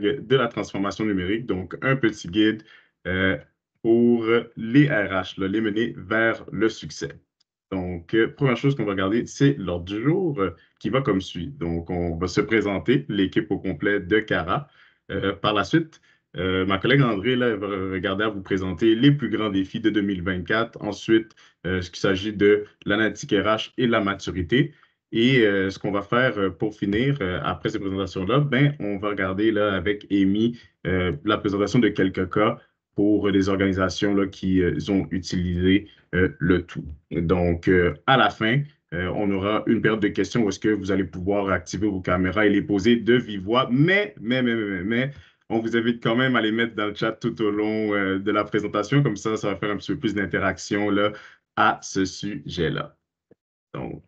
de la transformation numérique, donc un petit guide euh, pour les RH, les mener vers le succès. Donc, euh, première chose qu'on va regarder, c'est l'ordre du jour euh, qui va comme suit. Donc, on va se présenter, l'équipe au complet de Cara. par la suite, ma collègue André va regarder à vous présenter les plus grands défis de 2024. Ensuite, ce qu'il s'agit de l'analytique RH et la maturité. Et euh, ce qu'on va faire euh, pour finir, euh, après ces présentations-là, ben, on va regarder là, avec Amy la présentation de quelques cas pour les organisations qui ont utilisé le tout. Donc, à la fin, on aura une période de questions où est-ce que vous allez pouvoir activer vos caméras et les poser de vive voix, mais, mais, mais, mais, mais, on vous invite quand même à les mettre dans le chat tout au long de la présentation. Comme ça, ça va faire un petit peu plus d'interaction à ce sujet-là. Donc,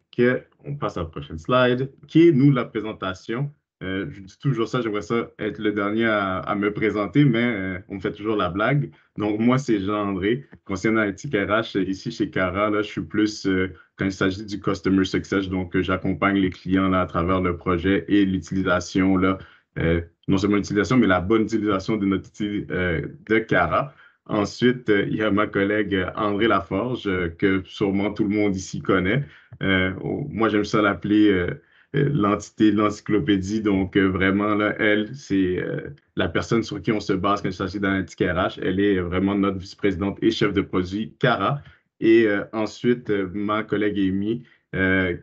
on passe à la prochaine slide, qui est, nous, la présentation. Euh, je dis toujours ça, j'aimerais ça être le dernier à, me présenter, mais euh, on me fait toujours la blague. Donc, moi, c'est Jean-André, conseiller en euh, ici chez Cara. Là, je suis plus quand il s'agit du Customer Success, donc j'accompagne les clients là, à travers le projet et l'utilisation, là, non seulement l'utilisation, mais la bonne utilisation de notre outil de Cara. Ensuite, euh, il y a ma collègue euh, André Laforge, euh, que sûrement tout le monde ici connaît. moi, j'aime ça l'appeler l'entité de l'encyclopédie. Donc, vraiment, là, elle, c'est la personne sur qui on se base quand il s'agit d'un RH. Elle est vraiment notre vice-présidente et chef de produit, Cara. Et ensuite, ma collègue Amy,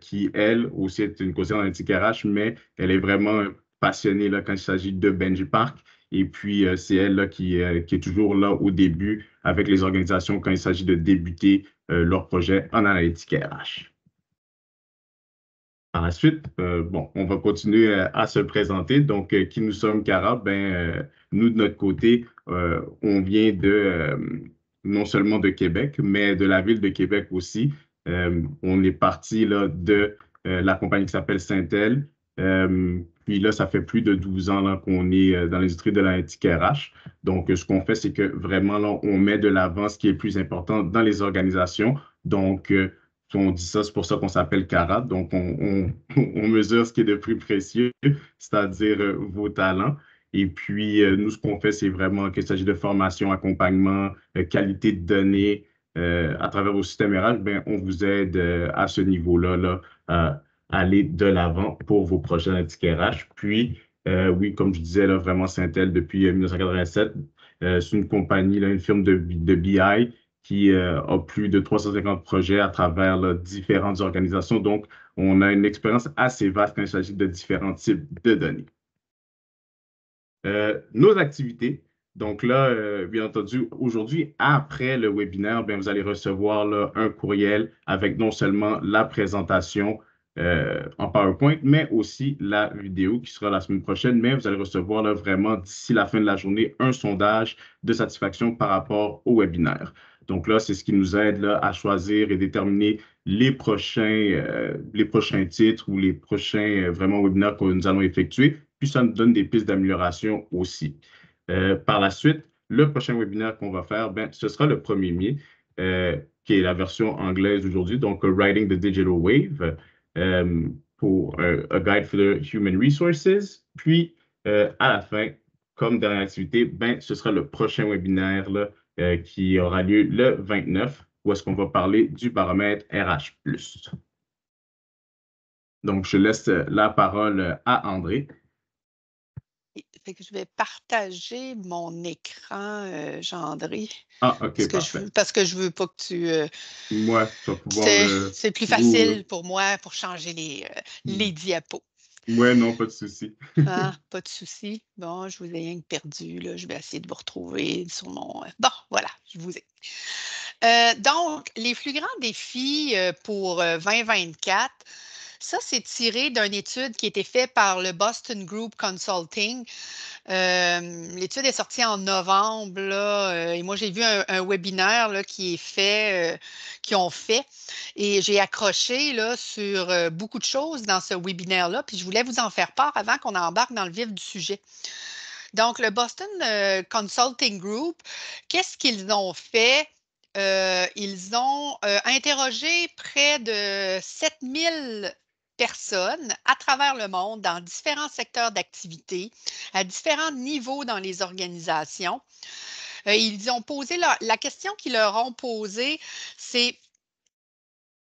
qui, elle, aussi est une conseillère en RH, mais elle est vraiment passionnée là, quand il s'agit de Benji Park. Et puis, euh, c'est elle euh, qui, est toujours là au début avec les organisations quand il s'agit de débuter euh, leur projet en analytique RH. Ensuite, bon, on va continuer à se présenter. Donc, qui nous sommes, Cara? Ben, nous, de notre côté, on vient de non seulement de Québec, mais de la ville de Québec aussi. on est parti de la compagnie qui s'appelle Saint-El, puis là, ça fait plus de 12 ans qu'on est euh, dans l'industrie de la RH. Donc, euh, ce qu'on fait, c'est que vraiment, là, on met de l'avant ce qui est plus important dans les organisations. Donc, euh, on dit ça, c'est pour ça qu'on s'appelle CARAT. Donc, on, mesure ce qui est de plus précieux, c'est-à-dire vos talents. Et puis, nous, ce qu'on fait, c'est vraiment qu'il s'agit de formation, accompagnement, qualité de données. à travers vos systèmes RH, ben, on vous aide à ce niveau-là aller de l'avant pour vos projets d'indique RH. Puis, euh, oui, comme je disais, là, vraiment, Saintel, depuis 1987, euh, euh, c'est une compagnie, une firme de, BI qui a plus de 350 projets à travers différentes organisations. Donc, on a une expérience assez vaste quand il s'agit de différents types de données. nos activités. Donc là, bien entendu, aujourd'hui, après le webinaire, bien, vous allez recevoir un courriel avec non seulement la présentation, euh, en PowerPoint, mais aussi la vidéo qui sera la semaine prochaine. Mais vous allez recevoir là, vraiment d'ici la fin de la journée un sondage de satisfaction par rapport au webinaire. Donc là, c'est ce qui nous aide là, à choisir et déterminer les prochains, euh, les prochains titres ou les prochains euh, vraiment webinaires que nous allons effectuer. Puis ça nous donne des pistes d'amélioration aussi. par la suite, le prochain webinaire qu'on va faire, ben, ce sera le premier, mai, qui est la version anglaise aujourd'hui, donc Writing the Digital Wave. Euh, pour un, euh, Guide for the Human Resources. Puis, euh, à la fin, comme dernière activité, ben, ce sera le prochain webinaire là, qui aura lieu le 29, où est-ce qu'on va parler du baromètre RH. Donc, je laisse la parole à André je vais partager mon écran, euh, Gendry. Ah, OK, parce Que je, parce que je veux pas que tu... Euh, moi, tu vas pouvoir... c'est plus facile pour moi pour changer euh, mmh. les, diapos. Ouais, non, pas de souci. ah, pas de souci. Bon, je vous ai rien perdu. Là. Je vais essayer de vous retrouver sur mon... Euh, bon, voilà, je vous ai. donc, les plus grands défis pour 2024, ça, c'est tiré d'une étude qui a été faite par le Boston Group Consulting. Euh, l'étude est sortie en novembre euh, et moi, j'ai vu un, webinaire qui est fait, euh, qui ont fait et j'ai accroché là, sur beaucoup de choses dans ce webinaire-là. Puis je voulais vous en faire part avant qu'on embarque dans le vif du sujet. Donc, le Boston Consulting Group, qu'est-ce qu'ils ont fait? ils ont interrogé près de 7000 personnes à travers le monde, dans différents secteurs d'activité, à différents niveaux dans les organisations. Euh, ils ont posé la question qu'ils leur ont posée, c'est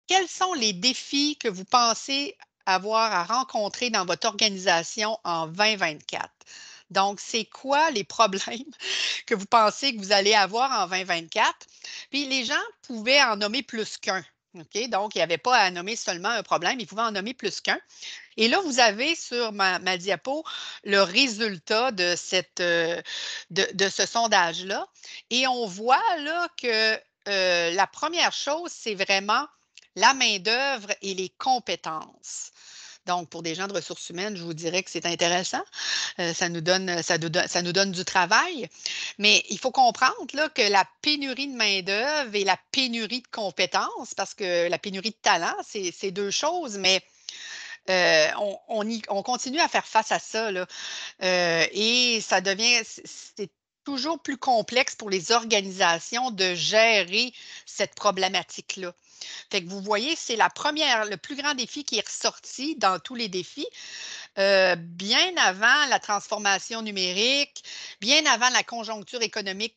quels sont les défis que vous pensez avoir à rencontrer dans votre organisation en 2024? Donc, c'est quoi les problèmes que vous pensez que vous allez avoir en 2024? Puis les gens pouvaient en nommer plus qu'un donc, il n'y avait pas à nommer seulement un problème, il pouvait en nommer plus qu'un. Et là, vous avez sur ma, diapo le résultat euh, de, de, ce sondage-là. Et on voit là que euh, la première chose, c'est vraiment la main-d'œuvre et les compétences. Donc, pour des gens de ressources humaines, je vous dirais que c'est intéressant. Euh, ça, nous donne, euh, ça, du travail. Mais il faut comprendre que la pénurie de main-d'œuvre et la pénurie de compétences, parce que la pénurie de talent, c'est deux choses, mais. Euh, on, continue à faire face à ça. et ça devient, c'est toujours plus complexe pour les organisations de gérer cette problématique-là. Fait que vous voyez, c'est la première, le plus grand défi qui est ressorti dans tous les défis, euh, bien avant la transformation numérique, bien avant la conjoncture économique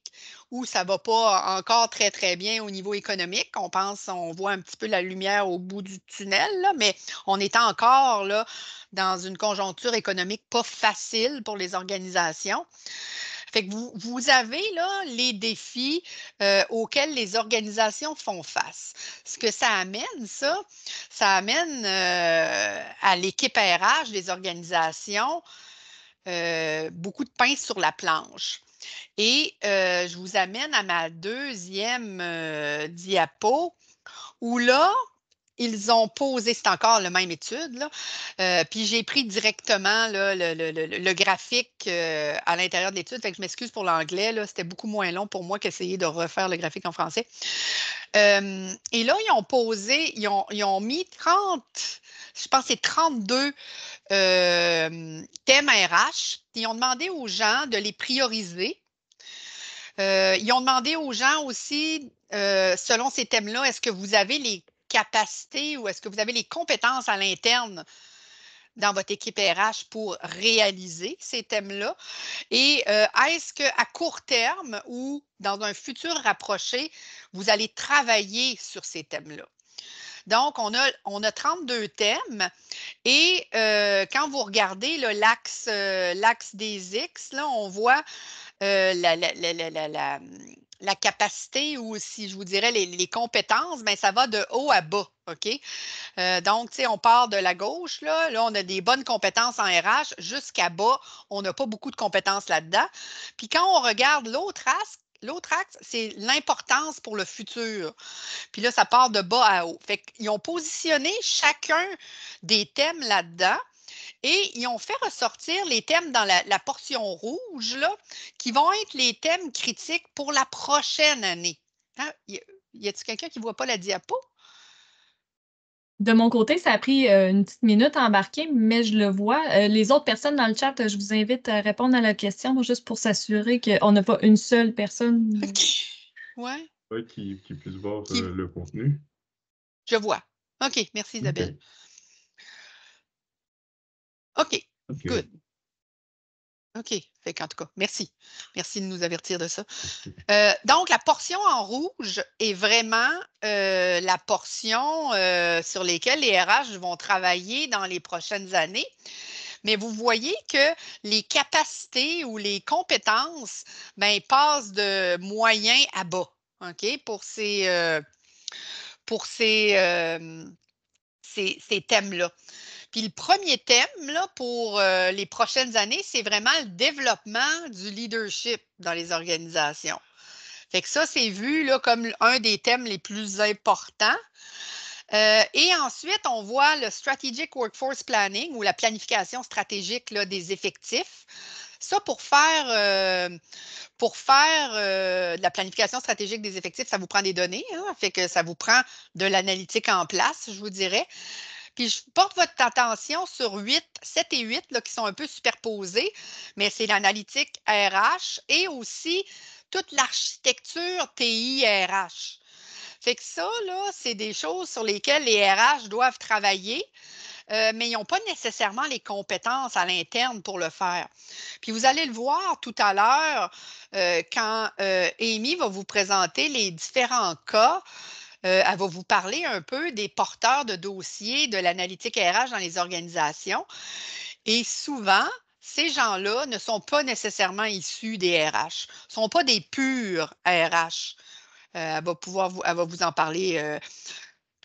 où ça ne va pas encore très, très bien au niveau économique. On pense, on voit un petit peu la lumière au bout du tunnel, mais on est encore là, dans une conjoncture économique pas facile pour les organisations vous, avez là les défis euh, auxquels les organisations font face. Ce que ça amène, ça, ça amène euh, à l'équipe RH des organisations euh, beaucoup de pain sur la planche. Et je vous amène à ma deuxième diapo où là, ils ont posé, c'est encore la même étude, euh, puis j'ai pris directement le, graphique euh, à l'intérieur de l'étude. je m'excuse pour l'anglais, c'était beaucoup moins long pour moi qu'essayer de refaire le graphique en français. Euh, et là, ils ont posé, ils ont, ils ont mis 30, je pense c'est 32 thèmes RH. Ils ont demandé aux gens de les prioriser. ils ont demandé aux gens aussi, selon ces thèmes-là, est-ce que vous avez les capacités ou est-ce que vous avez les compétences à l'interne dans votre équipe RH pour réaliser ces thèmes-là? Et euh, est-ce qu'à court terme ou dans un futur rapproché, vous allez travailler sur ces thèmes-là? Donc, on a, on a 32 thèmes et euh, quand vous regardez euh, l'axe des X, là, on voit la la capacité ou si je vous dirais les, compétences, mais ben, ça va de haut à bas. OK? Euh, donc, tu sais, on part de la gauche, là. Là, on a des bonnes compétences en RH jusqu'à bas. On n'a pas beaucoup de compétences là-dedans. Puis quand on regarde l'autre axe, L'autre axe, c'est l'importance pour le futur. Puis là, ça part de bas à haut. Fait qu'ils ont positionné chacun des thèmes là-dedans. Et ils ont fait ressortir les thèmes dans la, portion rouge, là, qui vont être les thèmes critiques pour la prochaine année. Hein, y a-t-il quelqu'un qui ne voit pas la diapo? De mon côté, ça a pris euh, une petite minute à embarquer, mais je le vois. Euh, les autres personnes dans le chat, je vous invite à répondre à la question, juste pour s'assurer qu'on n'a pas une seule personne qui, puisse voir euh, le contenu. Je vois. OK, merci Isabelle. OK, good. OK, en tout cas, merci. Merci de nous avertir de ça. Euh, donc, la portion en rouge est vraiment euh, la portion euh, sur laquelle les RH vont travailler dans les prochaines années. Mais vous voyez que les capacités ou les compétences ben, passent de moyen à bas, OK, pour ces, pour ces, ces thèmes-là le premier thème là, pour euh, les prochaines années, c'est vraiment le développement du leadership dans les organisations. Fait que ça, c'est vu là, comme un des thèmes les plus importants. Euh, et ensuite, on voit le Strategic Workforce Planning ou la planification stratégique des effectifs. Ça, pour faire, euh, pour faire la planification stratégique des effectifs, ça vous prend des données. Hein. fait que ça vous prend de l'analytique en place, je vous dirais. Puis je porte votre attention sur 8, 7 et 8 qui sont un peu superposés, mais c'est l'analytique RH et aussi toute l'architecture TI-RH. Fait que ça, c'est des choses sur lesquelles les RH doivent travailler. Euh, mais ils n'ont pas nécessairement les compétences à l'interne pour le faire. Puis vous allez le voir tout à l'heure euh, quand euh, Amy va vous présenter les différents cas euh, elle va vous parler un peu des porteurs de dossiers de l'analytique RH dans les organisations. Et souvent, ces gens-là ne sont pas nécessairement issus des RH, ne sont pas des purs RH. Euh, elle, va pouvoir vous, va vous en parler euh,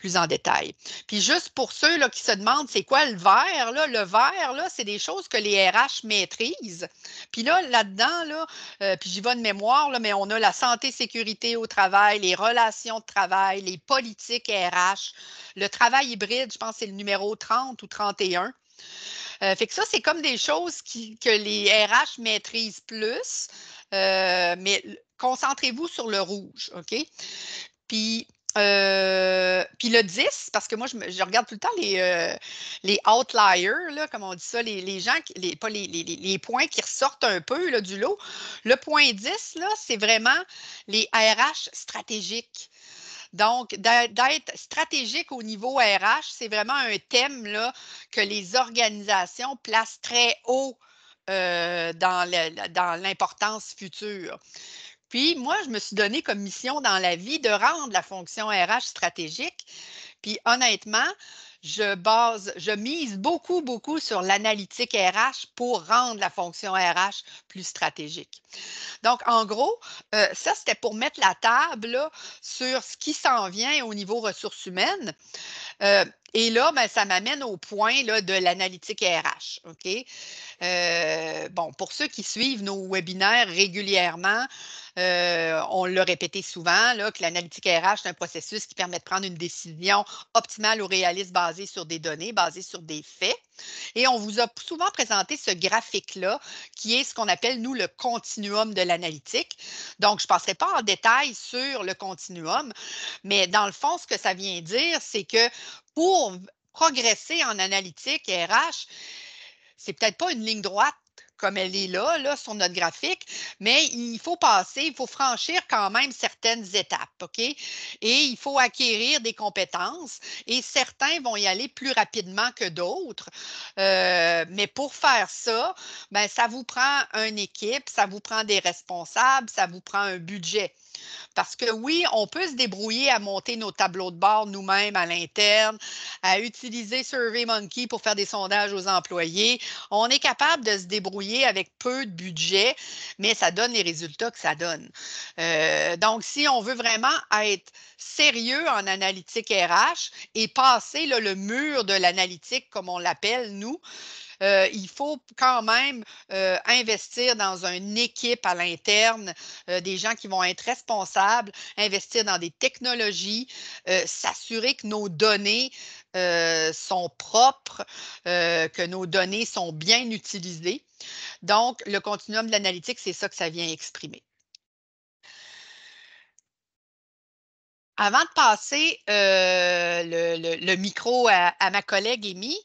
plus en détail. Puis juste pour ceux là, qui se demandent c'est quoi le vert, le vert, là, c'est des choses que les RH maîtrisent. Puis là, là-dedans, là, euh, puis j'y vais de mémoire, là, mais on a la santé, sécurité au travail, les relations de travail, les politiques RH, le travail hybride, je pense que c'est le numéro 30 ou 31. Euh, fait que ça, c'est comme des choses que les RH maîtrisent plus, euh, mais concentrez-vous sur le rouge, OK? Puis euh, puis le 10, parce que moi, je, regarde tout le temps les, euh, les outliers, là, comme on dit ça, les, gens, les, pas les, points qui ressortent un peu là, du lot. Le point 10, c'est vraiment les RH stratégiques. Donc, d'être stratégique au niveau RH, c'est vraiment un thème là, que les organisations placent très haut euh, dans l'importance future. Puis moi, je me suis donné comme mission dans la vie de rendre la fonction RH stratégique. Puis honnêtement, je base, je mise beaucoup, beaucoup sur l'analytique RH pour rendre la fonction RH plus stratégique. Donc, en gros, euh, ça, c'était pour mettre la table sur ce qui s'en vient au niveau ressources humaines. Euh, et là, ben, ça m'amène au point de l'analytique RH. Euh, bon, pour ceux qui suivent nos webinaires régulièrement, euh, on l'a répété souvent, que l'analytique RH, c'est un processus qui permet de prendre une décision optimale ou réaliste basée sur des données, basée sur des faits. Et on vous a souvent présenté ce graphique-là, qui est ce qu'on appelle, nous, le continuum de l'analytique. Donc, je ne passerai pas en détail sur le continuum, mais dans le fond, ce que ça vient dire, c'est que pour progresser en analytique RH, c'est peut-être pas une ligne droite, comme elle est là, là, sur notre graphique, mais il faut passer, il faut franchir quand même certaines étapes, OK? Et il faut acquérir des compétences et certains vont y aller plus rapidement que d'autres. Euh, mais pour faire ça, ben, ça vous prend une équipe, ça vous prend des responsables, ça vous prend un budget. Parce que oui, on peut se débrouiller à monter nos tableaux de bord nous-mêmes à l'interne, à utiliser SurveyMonkey pour faire des sondages aux employés. On est capable de se débrouiller avec peu de budget, mais ça donne les résultats que ça donne. Euh, donc, si on veut vraiment être sérieux en analytique RH et passer le mur de l'analytique, comme on l'appelle, nous, euh, il faut quand même euh, investir dans une équipe à l'interne, euh, des gens qui vont être responsables, investir dans des technologies, s'assurer que nos données sont propres, que nos données sont bien utilisées. Donc, le continuum de l'analytique, c'est ça que ça vient exprimer. Avant de passer le, micro à, à ma collègue Amy,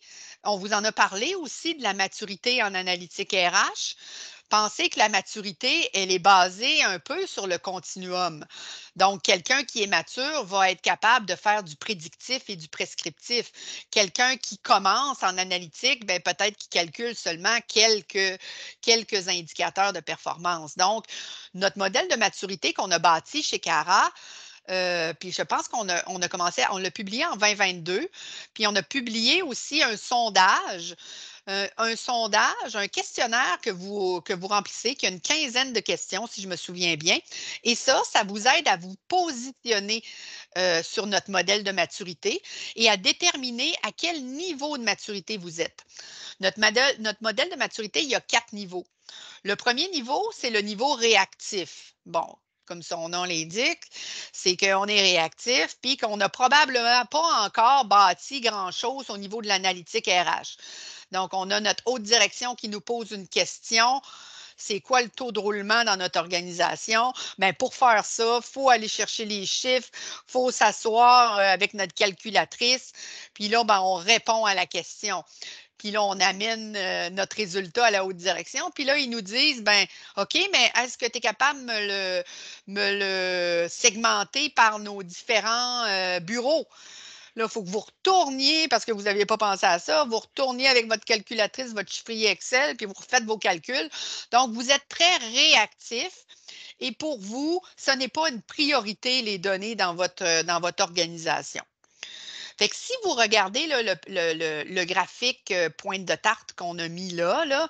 on vous en a parlé aussi de la maturité en analytique RH. Pensez que la maturité, elle est basée un peu sur le continuum. Donc, quelqu'un qui est mature va être capable de faire du prédictif et du prescriptif. Quelqu'un qui commence en analytique, ben, peut-être qu'il calcule seulement quelques, quelques indicateurs de performance. Donc, notre modèle de maturité qu'on a bâti chez Cara, euh, puis je pense qu'on a, on a commencé, on l'a publié en 2022. Puis on a publié aussi un sondage. Euh, un sondage, un questionnaire que vous, que vous remplissez, qui a une quinzaine de questions, si je me souviens bien. Et ça, ça vous aide à vous positionner euh, sur notre modèle de maturité et à déterminer à quel niveau de maturité vous êtes. Notre notre modèle de maturité, il y a quatre niveaux. Le premier niveau, c'est le niveau réactif. Bon, comme son nom l'indique, c'est qu'on est réactif, puis qu'on n'a probablement pas encore bâti grand-chose au niveau de l'analytique RH. Donc, on a notre haute direction qui nous pose une question. C'est quoi le taux de roulement dans notre organisation? Bien, pour faire ça, il faut aller chercher les chiffres, il faut s'asseoir euh, avec notre calculatrice, puis là, ben, on répond à la question. Puis là, on amène euh, notre résultat à la haute direction. Puis là, ils nous disent, ben, OK, mais est-ce que tu es capable de me le, segmenter par nos différents euh, bureaux? Là, il faut que vous retourniez, parce que vous n'aviez pas pensé à ça, vous retourniez avec votre calculatrice, votre chiffrier Excel, puis vous refaites vos calculs. Donc, vous êtes très réactif. Et pour vous, ce n'est pas une priorité, les données dans votre euh, organisation. Fait que si vous regardez le, graphique euh, pointe de tarte qu'on a mis là, là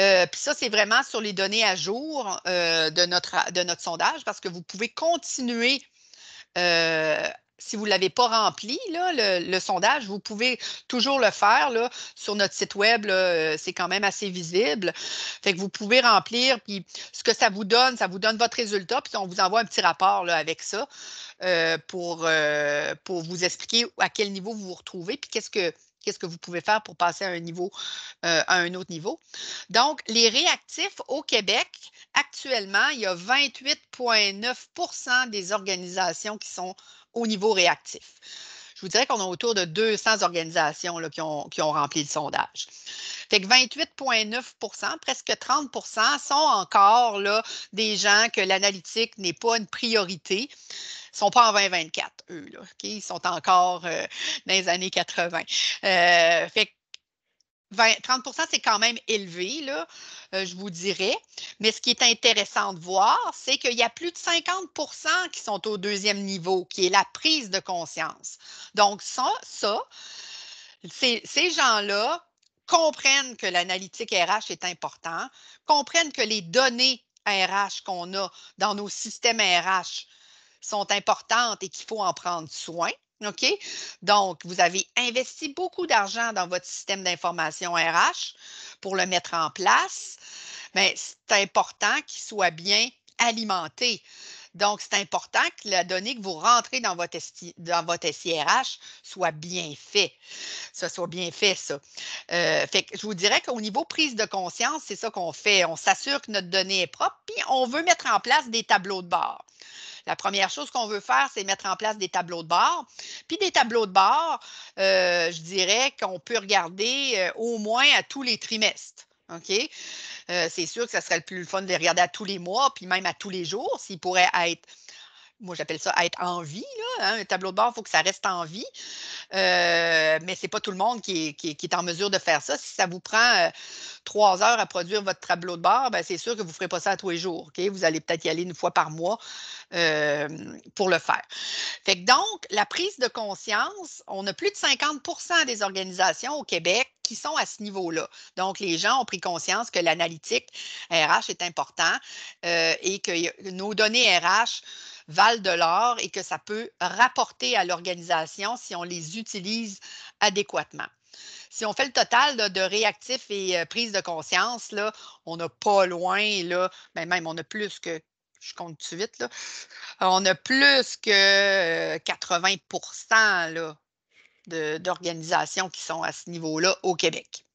euh, puis ça, c'est vraiment sur les données à jour euh, de, notre, de notre sondage parce que vous pouvez continuer euh, si vous ne l'avez pas rempli, là, le, sondage, vous pouvez toujours le faire là, sur notre site web. Euh, c'est quand même assez visible. Fait que vous pouvez remplir, puis ce que ça vous donne, ça vous donne votre résultat, puis on vous envoie un petit rapport là, avec ça euh, pour, euh, pour vous expliquer à quel niveau vous vous retrouvez, puis qu'est-ce que qu'est-ce que vous pouvez faire pour passer à un niveau, euh, à un autre niveau. Donc, les réactifs au Québec, actuellement, il y a 28,9 des organisations qui sont au niveau réactif. Je vous dirais qu'on a autour de 200 organisations là, qui, ont, rempli le sondage. Fait que 28,9 presque 30 sont encore là, des gens que l'analytique n'est pas une priorité ne sont pas en 2024, eux. Là, Ils sont encore euh, dans les années 80. Euh, fait 30 c'est quand même élevé, là, euh, je vous dirais. Mais ce qui est intéressant de voir, c'est qu'il y a plus de 50 qui sont au deuxième niveau, qui est la prise de conscience. Donc, ça, ça ces gens-là comprennent que l'analytique RH est importante, comprennent que les données RH qu'on a dans nos systèmes RH sont importantes et qu'il faut en prendre soin. OK? Donc, vous avez investi beaucoup d'argent dans votre système d'information RH pour le mettre en place, mais c'est important qu'il soit bien alimenté. Donc, c'est important que la donnée que vous rentrez dans votre, dans votre SIRH soit bien faite. Ça soit bien fait, ça. Euh, fait que je vous dirais qu'au niveau prise de conscience, c'est ça qu'on fait. On s'assure que notre donnée est propre, puis on veut mettre en place des tableaux de bord. La première chose qu'on veut faire, c'est mettre en place des tableaux de bord. Puis des tableaux de bord, euh, je dirais qu'on peut regarder euh, au moins à tous les trimestres. OK? Euh, c'est sûr que ça serait le plus fun de les regarder à tous les mois, puis même à tous les jours, s'ils pourraient être moi j'appelle ça être en vie. Hein, un tableau de bord, il faut que ça reste en vie. Euh, mais ce n'est pas tout le monde qui est, en mesure de faire ça. Si ça vous prend euh, trois heures à produire votre tableau de bord, ben, c'est sûr que vous ne ferez pas ça tous les jours. Vous allez peut-être y aller une fois par mois euh, pour le faire. Fait donc, la prise de conscience, on a plus de 50 des organisations au Québec qui sont à ce niveau-là. Donc, les gens ont pris conscience que l'analytique RH est important et que nos données RH valent de l'or et que ça peut rapporter à l'organisation si on les utilise adéquatement. Si on fait le total de réactifs et euh, prises prise de conscience, là, on n'a pas loin, là, ben, même on a plus que, je compte tout vite, on a plus que 80 euh, d'organisations qui sont à ce niveau-là au Québec.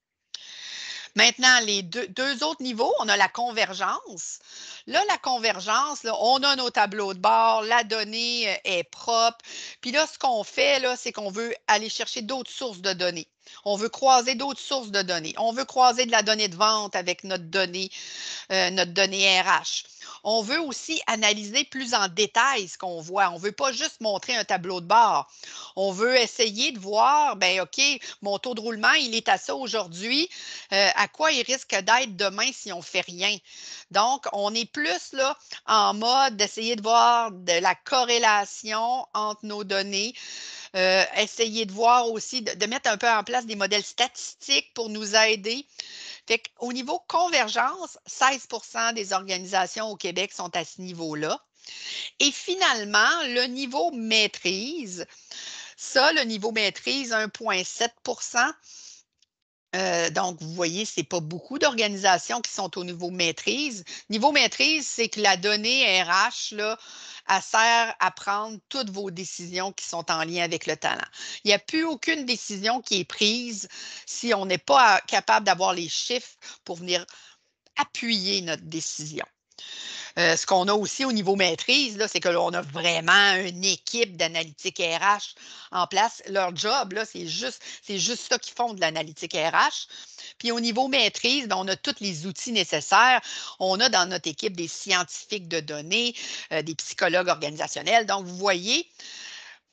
Maintenant, les deux, autres niveaux, on a la convergence. Là, la convergence, on a nos tableaux de bord, la donnée euh, est propre. Puis là, ce qu'on fait, c'est qu'on veut aller chercher d'autres sources de données. On veut croiser d'autres sources de données. On veut croiser de la donnée de vente avec notre donnée, euh, notre donnée RH on veut aussi analyser plus en détail ce qu'on voit. On ne veut pas juste montrer un tableau de bord. On veut essayer de voir, ben OK, mon taux de roulement, il est à ça aujourd'hui. Euh, à quoi il risque d'être demain si on ne fait rien? Donc, on est plus là en mode d'essayer de voir de la corrélation entre nos données, euh, essayer de voir aussi, de, mettre un peu en place des modèles statistiques pour nous aider. Fait Au niveau convergence, 16 des organisations au Québec sont à ce niveau-là. Et finalement, le niveau maîtrise, ça, le niveau maîtrise, 1,7 donc, vous voyez, ce n'est pas beaucoup d'organisations qui sont au niveau maîtrise. Niveau maîtrise, c'est que la donnée RH, là, sert à prendre toutes vos décisions qui sont en lien avec le talent. Il n'y a plus aucune décision qui est prise si on n'est pas capable d'avoir les chiffres pour venir appuyer notre décision. Euh, ce qu'on a aussi au niveau maîtrise, c'est que l'on a mhm. vraiment une équipe d'analytique RH en place. Leur job, c'est juste, c'est juste ça qu'ils font de l'analytique RH. Puis au niveau maîtrise, ben, on a tous les outils nécessaires. On a dans notre équipe des scientifiques de données, euh, des psychologues organisationnels. Donc, vous voyez,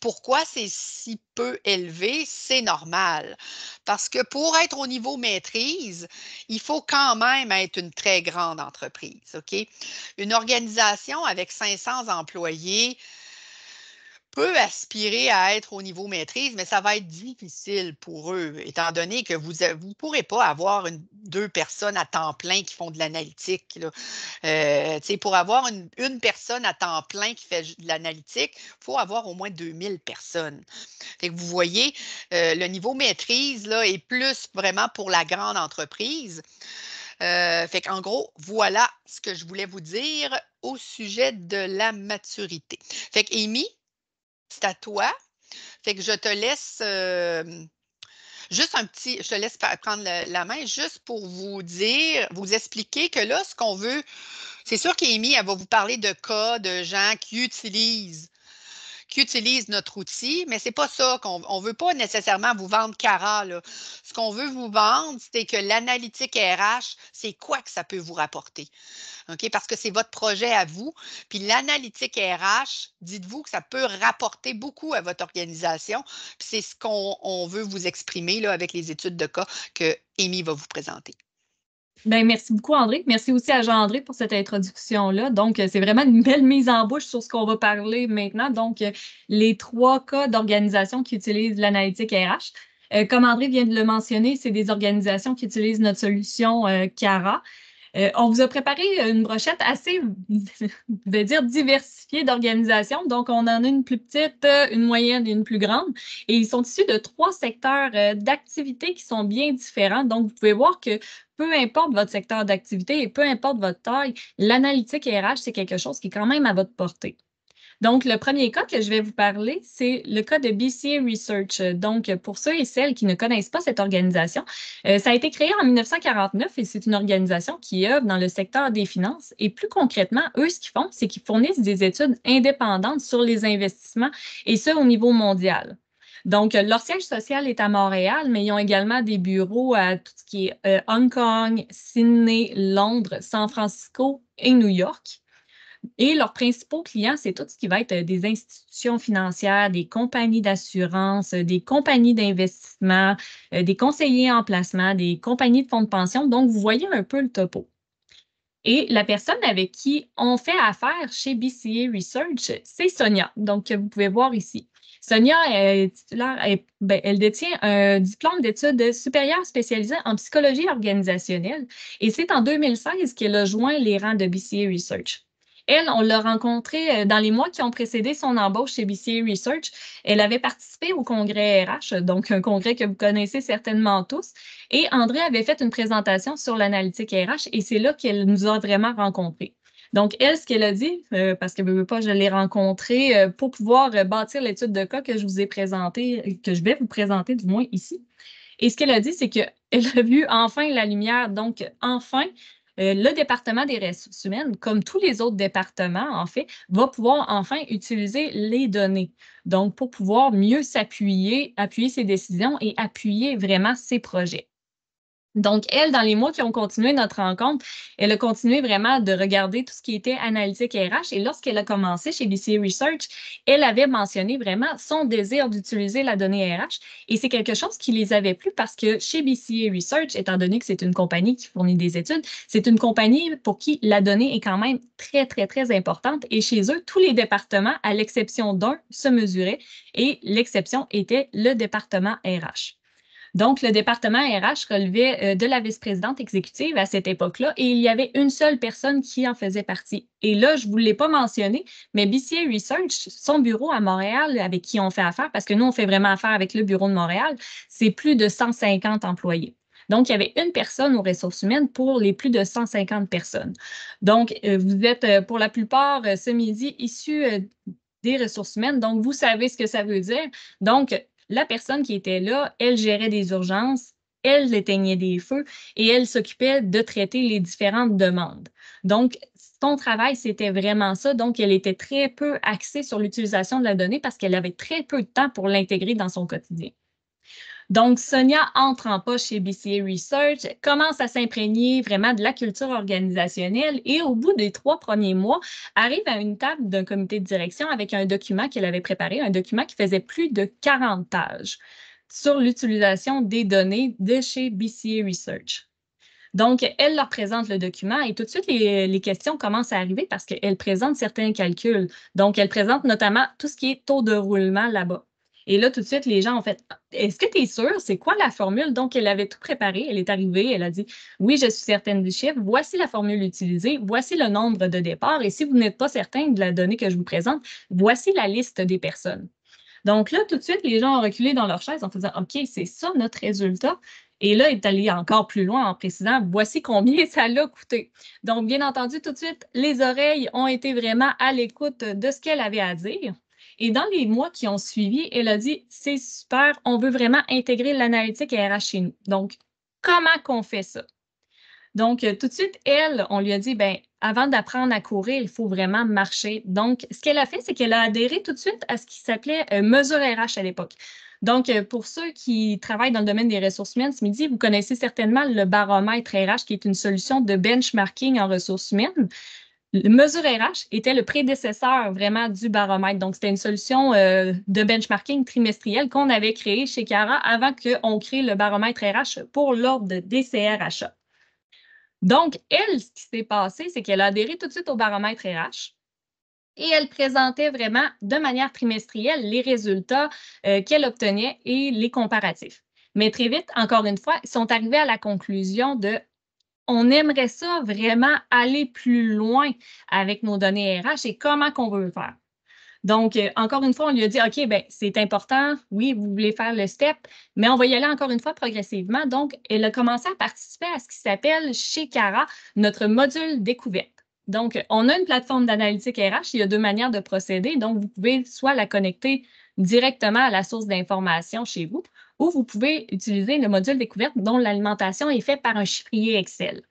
pourquoi c'est si peu élevé, c'est normal. Parce que pour être au niveau maîtrise, il faut quand même être une très grande entreprise. Une organisation avec 500 employés, peut aspirer à être au niveau maîtrise, mais ça va être difficile pour eux, étant donné que vous ne pourrez pas avoir deux personnes à temps plein qui font de l'analytique. Euh, pour avoir une, personne à temps plein qui fait de l'analytique, il faut avoir au moins 2000 personnes. Fait vous voyez, euh, le niveau maîtrise là, est plus vraiment pour la grande entreprise. Euh, fait gros, voilà ce que je voulais vous dire au sujet de la maturité. Fait que, Amy, c'est à toi. Fait que je te laisse euh, juste un petit, je te laisse prendre la main juste pour vous dire, vous expliquer que là, ce qu'on veut, c'est sûr qu'Amy, elle va vous parler de cas de gens qui utilisent utilise notre outil, mais ce n'est pas ça qu'on ne veut pas nécessairement vous vendre Cara. Ce qu'on veut vous vendre, c'est que l'analytique RH, c'est quoi que ça peut vous rapporter. OK? Parce que c'est votre projet à vous. Puis l'analytique RH, dites-vous que ça peut rapporter beaucoup à votre organisation. Puis c'est ce qu'on veut vous exprimer là, avec les études de cas que Amy va vous présenter. Bien, merci beaucoup, André. Merci aussi à Jean-André pour cette introduction-là. Donc, euh, c'est vraiment une belle mise en bouche sur ce qu'on va parler maintenant. Donc, euh, les trois cas d'organisation qui utilisent l'analytique RH. Euh, comme André vient de le mentionner, c'est des organisations qui utilisent notre solution CARA. Euh, on vous a préparé une brochette assez, je vais dire, diversifiée d'organisations. Donc, on en a une plus petite, euh, une moyenne et une plus grande. Et ils sont issus de trois secteurs euh, d'activité qui sont bien différents. Donc, vous pouvez voir que peu importe votre secteur d'activité et peu importe votre taille, l'analytique RH, c'est quelque chose qui est quand même à votre portée. Donc, le premier cas que je vais vous parler, c'est le cas de BC Research. Donc, pour ceux et celles qui ne connaissent pas cette organisation, euh, ça a été créé en 1949 et c'est une organisation qui œuvre dans le secteur des finances. Et plus concrètement, eux, ce qu'ils font, c'est qu'ils fournissent des études indépendantes sur les investissements et ce, au niveau mondial. Donc, euh, leur siège social est à Montréal, mais ils ont également des bureaux à tout ce qui est euh, Hong Kong, Sydney, Londres, San Francisco et New York. Et leurs principaux clients, c'est tout ce qui va être euh, des institutions financières, des compagnies d'assurance, euh, des compagnies d'investissement, euh, des conseillers en placement, des compagnies de fonds de pension. Donc, vous voyez un peu le topo. Et la personne avec qui on fait affaire chez BCA Research, c'est Sonia, donc que vous pouvez voir ici. Sonia, est elle, ben, elle détient un diplôme d'études supérieures spécialisées en psychologie organisationnelle et c'est en 2016 qu'elle a joint les rangs de BCA Research. Elle, on l'a rencontrée euh, dans les mois qui ont précédé son embauche chez BCA Research. Elle avait participé au congrès RH, donc un congrès que vous connaissez certainement tous. Et André avait fait une présentation sur l'analytique RH et c'est là qu'elle nous a vraiment rencontré. Donc, elle, ce qu'elle a dit, euh, parce que ne pas, je l'ai rencontrée euh, pour pouvoir bâtir l'étude de cas que je vous ai que je vais vous présenter du moins ici. Et ce qu'elle a dit, c'est qu'elle a vu enfin la lumière. Donc, enfin, euh, le département des ressources humaines, comme tous les autres départements, en fait, va pouvoir enfin utiliser les données. Donc, pour pouvoir mieux s'appuyer, appuyer ses décisions et appuyer vraiment ses projets. Donc, elle, dans les mois qui ont continué notre rencontre, elle a continué vraiment de regarder tout ce qui était analytique RH. Et lorsqu'elle a commencé chez BCA Research, elle avait mentionné vraiment son désir d'utiliser la donnée RH. Et c'est quelque chose qui les avait plu parce que chez BCA Research, étant donné que c'est une compagnie qui fournit des études, c'est une compagnie pour qui la donnée est quand même très, très, très importante. Et chez eux, tous les départements, à l'exception d'un, se mesuraient. Et l'exception était le département RH. Donc, le département RH relevait euh, de la vice-présidente exécutive à cette époque-là et il y avait une seule personne qui en faisait partie. Et là, je ne vous l'ai pas mentionné, mais BCA Research, son bureau à Montréal avec qui on fait affaire, parce que nous, on fait vraiment affaire avec le bureau de Montréal, c'est plus de 150 employés. Donc, il y avait une personne aux ressources humaines pour les plus de 150 personnes. Donc, euh, vous êtes euh, pour la plupart ce midi issus des ressources humaines. Donc, vous savez ce que ça veut dire. Donc, la personne qui était là, elle gérait des urgences, elle éteignait des feux et elle s'occupait de traiter les différentes demandes. Donc, son travail, c'était vraiment ça. Donc, elle était très peu axée sur l'utilisation de la donnée parce qu'elle avait très peu de temps pour l'intégrer dans son quotidien. Donc, Sonia entre en poste chez BCA Research, commence à s'imprégner vraiment de la culture organisationnelle et au bout des trois premiers mois, arrive à une table d'un comité de direction avec un document qu'elle avait préparé, un document qui faisait plus de 40 pages sur l'utilisation des données de chez BCA Research. Donc, elle leur présente le document et tout de suite, les, les questions commencent à arriver parce qu'elle présente certains calculs. Donc, elle présente notamment tout ce qui est taux de roulement là-bas. Et là, tout de suite, les gens ont fait Est-ce que tu es sûre? C'est quoi la formule? Donc, elle avait tout préparé. Elle est arrivée. Elle a dit Oui, je suis certaine du chiffre. Voici la formule utilisée. Voici le nombre de départs. Et si vous n'êtes pas certain de la donnée que je vous présente, voici la liste des personnes. Donc là, tout de suite, les gens ont reculé dans leur chaise en faisant OK, c'est ça notre résultat. Et là, est allé encore plus loin en précisant voici combien ça l'a coûté. Donc, bien entendu, tout de suite, les oreilles ont été vraiment à l'écoute de ce qu'elle avait à dire. Et dans les mois qui ont suivi, elle a dit c'est super, on veut vraiment intégrer l'analytique RH chez nous. Donc, comment qu'on fait ça? Donc, euh, tout de suite, elle, on lui a dit, ben, avant d'apprendre à courir, il faut vraiment marcher. Donc, ce qu'elle a fait, c'est qu'elle a adhéré tout de suite à ce qui s'appelait euh, mesure RH à l'époque. Donc, euh, pour ceux qui travaillent dans le domaine des ressources humaines, ce midi, vous connaissez certainement le baromètre RH, qui est une solution de benchmarking en ressources humaines. Le mesure RH était le prédécesseur vraiment du baromètre. Donc, c'était une solution euh, de benchmarking trimestriel qu'on avait créée chez Cara avant qu'on crée le baromètre RH pour l'ordre des CRHA. Donc, elle, ce qui s'est passé, c'est qu'elle a adhéré tout de suite au baromètre RH et elle présentait vraiment de manière trimestrielle les résultats euh, qu'elle obtenait et les comparatifs. Mais très vite, encore une fois, ils sont arrivés à la conclusion de on aimerait ça vraiment aller plus loin avec nos données RH et comment qu'on veut le faire. Donc, euh, encore une fois, on lui a dit, OK, ben, c'est important, oui, vous voulez faire le step, mais on va y aller encore une fois progressivement. Donc, elle a commencé à participer à ce qui s'appelle chez Cara, notre module découverte. Donc, on a une plateforme d'analytique RH. Il y a deux manières de procéder. Donc, vous pouvez soit la connecter directement à la source d'information chez vous ou vous pouvez utiliser le module découverte dont l'alimentation est faite par un chiffrier Excel.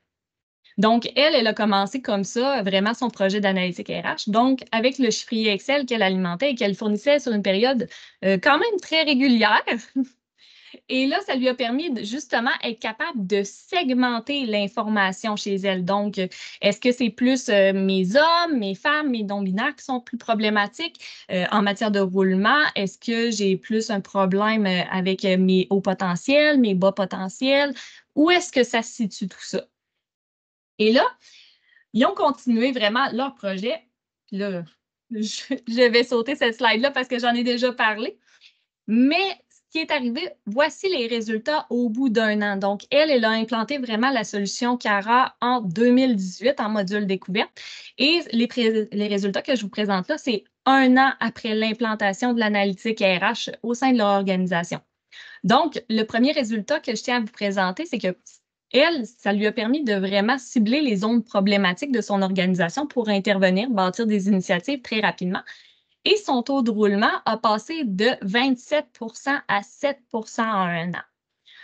Donc, elle, elle a commencé comme ça, vraiment son projet d'analytique RH. Donc, avec le chiffrier Excel qu'elle alimentait et qu'elle fournissait sur une période euh, quand même très régulière, Et là, ça lui a permis justement d'être capable de segmenter l'information chez elle. Donc, est-ce que c'est plus euh, mes hommes, mes femmes, mes non-binaires qui sont plus problématiques euh, en matière de roulement? Est-ce que j'ai plus un problème euh, avec mes hauts potentiels, mes bas potentiels? Où est-ce que ça se situe tout ça? Et là, ils ont continué vraiment leur projet. Là, je, je vais sauter cette slide-là parce que j'en ai déjà parlé. Mais qui est arrivé, voici les résultats au bout d'un an. Donc, elle, elle a implanté vraiment la solution CARA en 2018 en module découverte. Et les, résultats que je vous présente là, c'est un an après l'implantation de l'analytique RH au sein de leur organisation. Donc, le premier résultat que je tiens à vous présenter, c'est que elle, ça lui a permis de vraiment cibler les zones problématiques de son organisation pour intervenir, bâtir des initiatives très rapidement et son taux de roulement a passé de 27 à 7 en un an.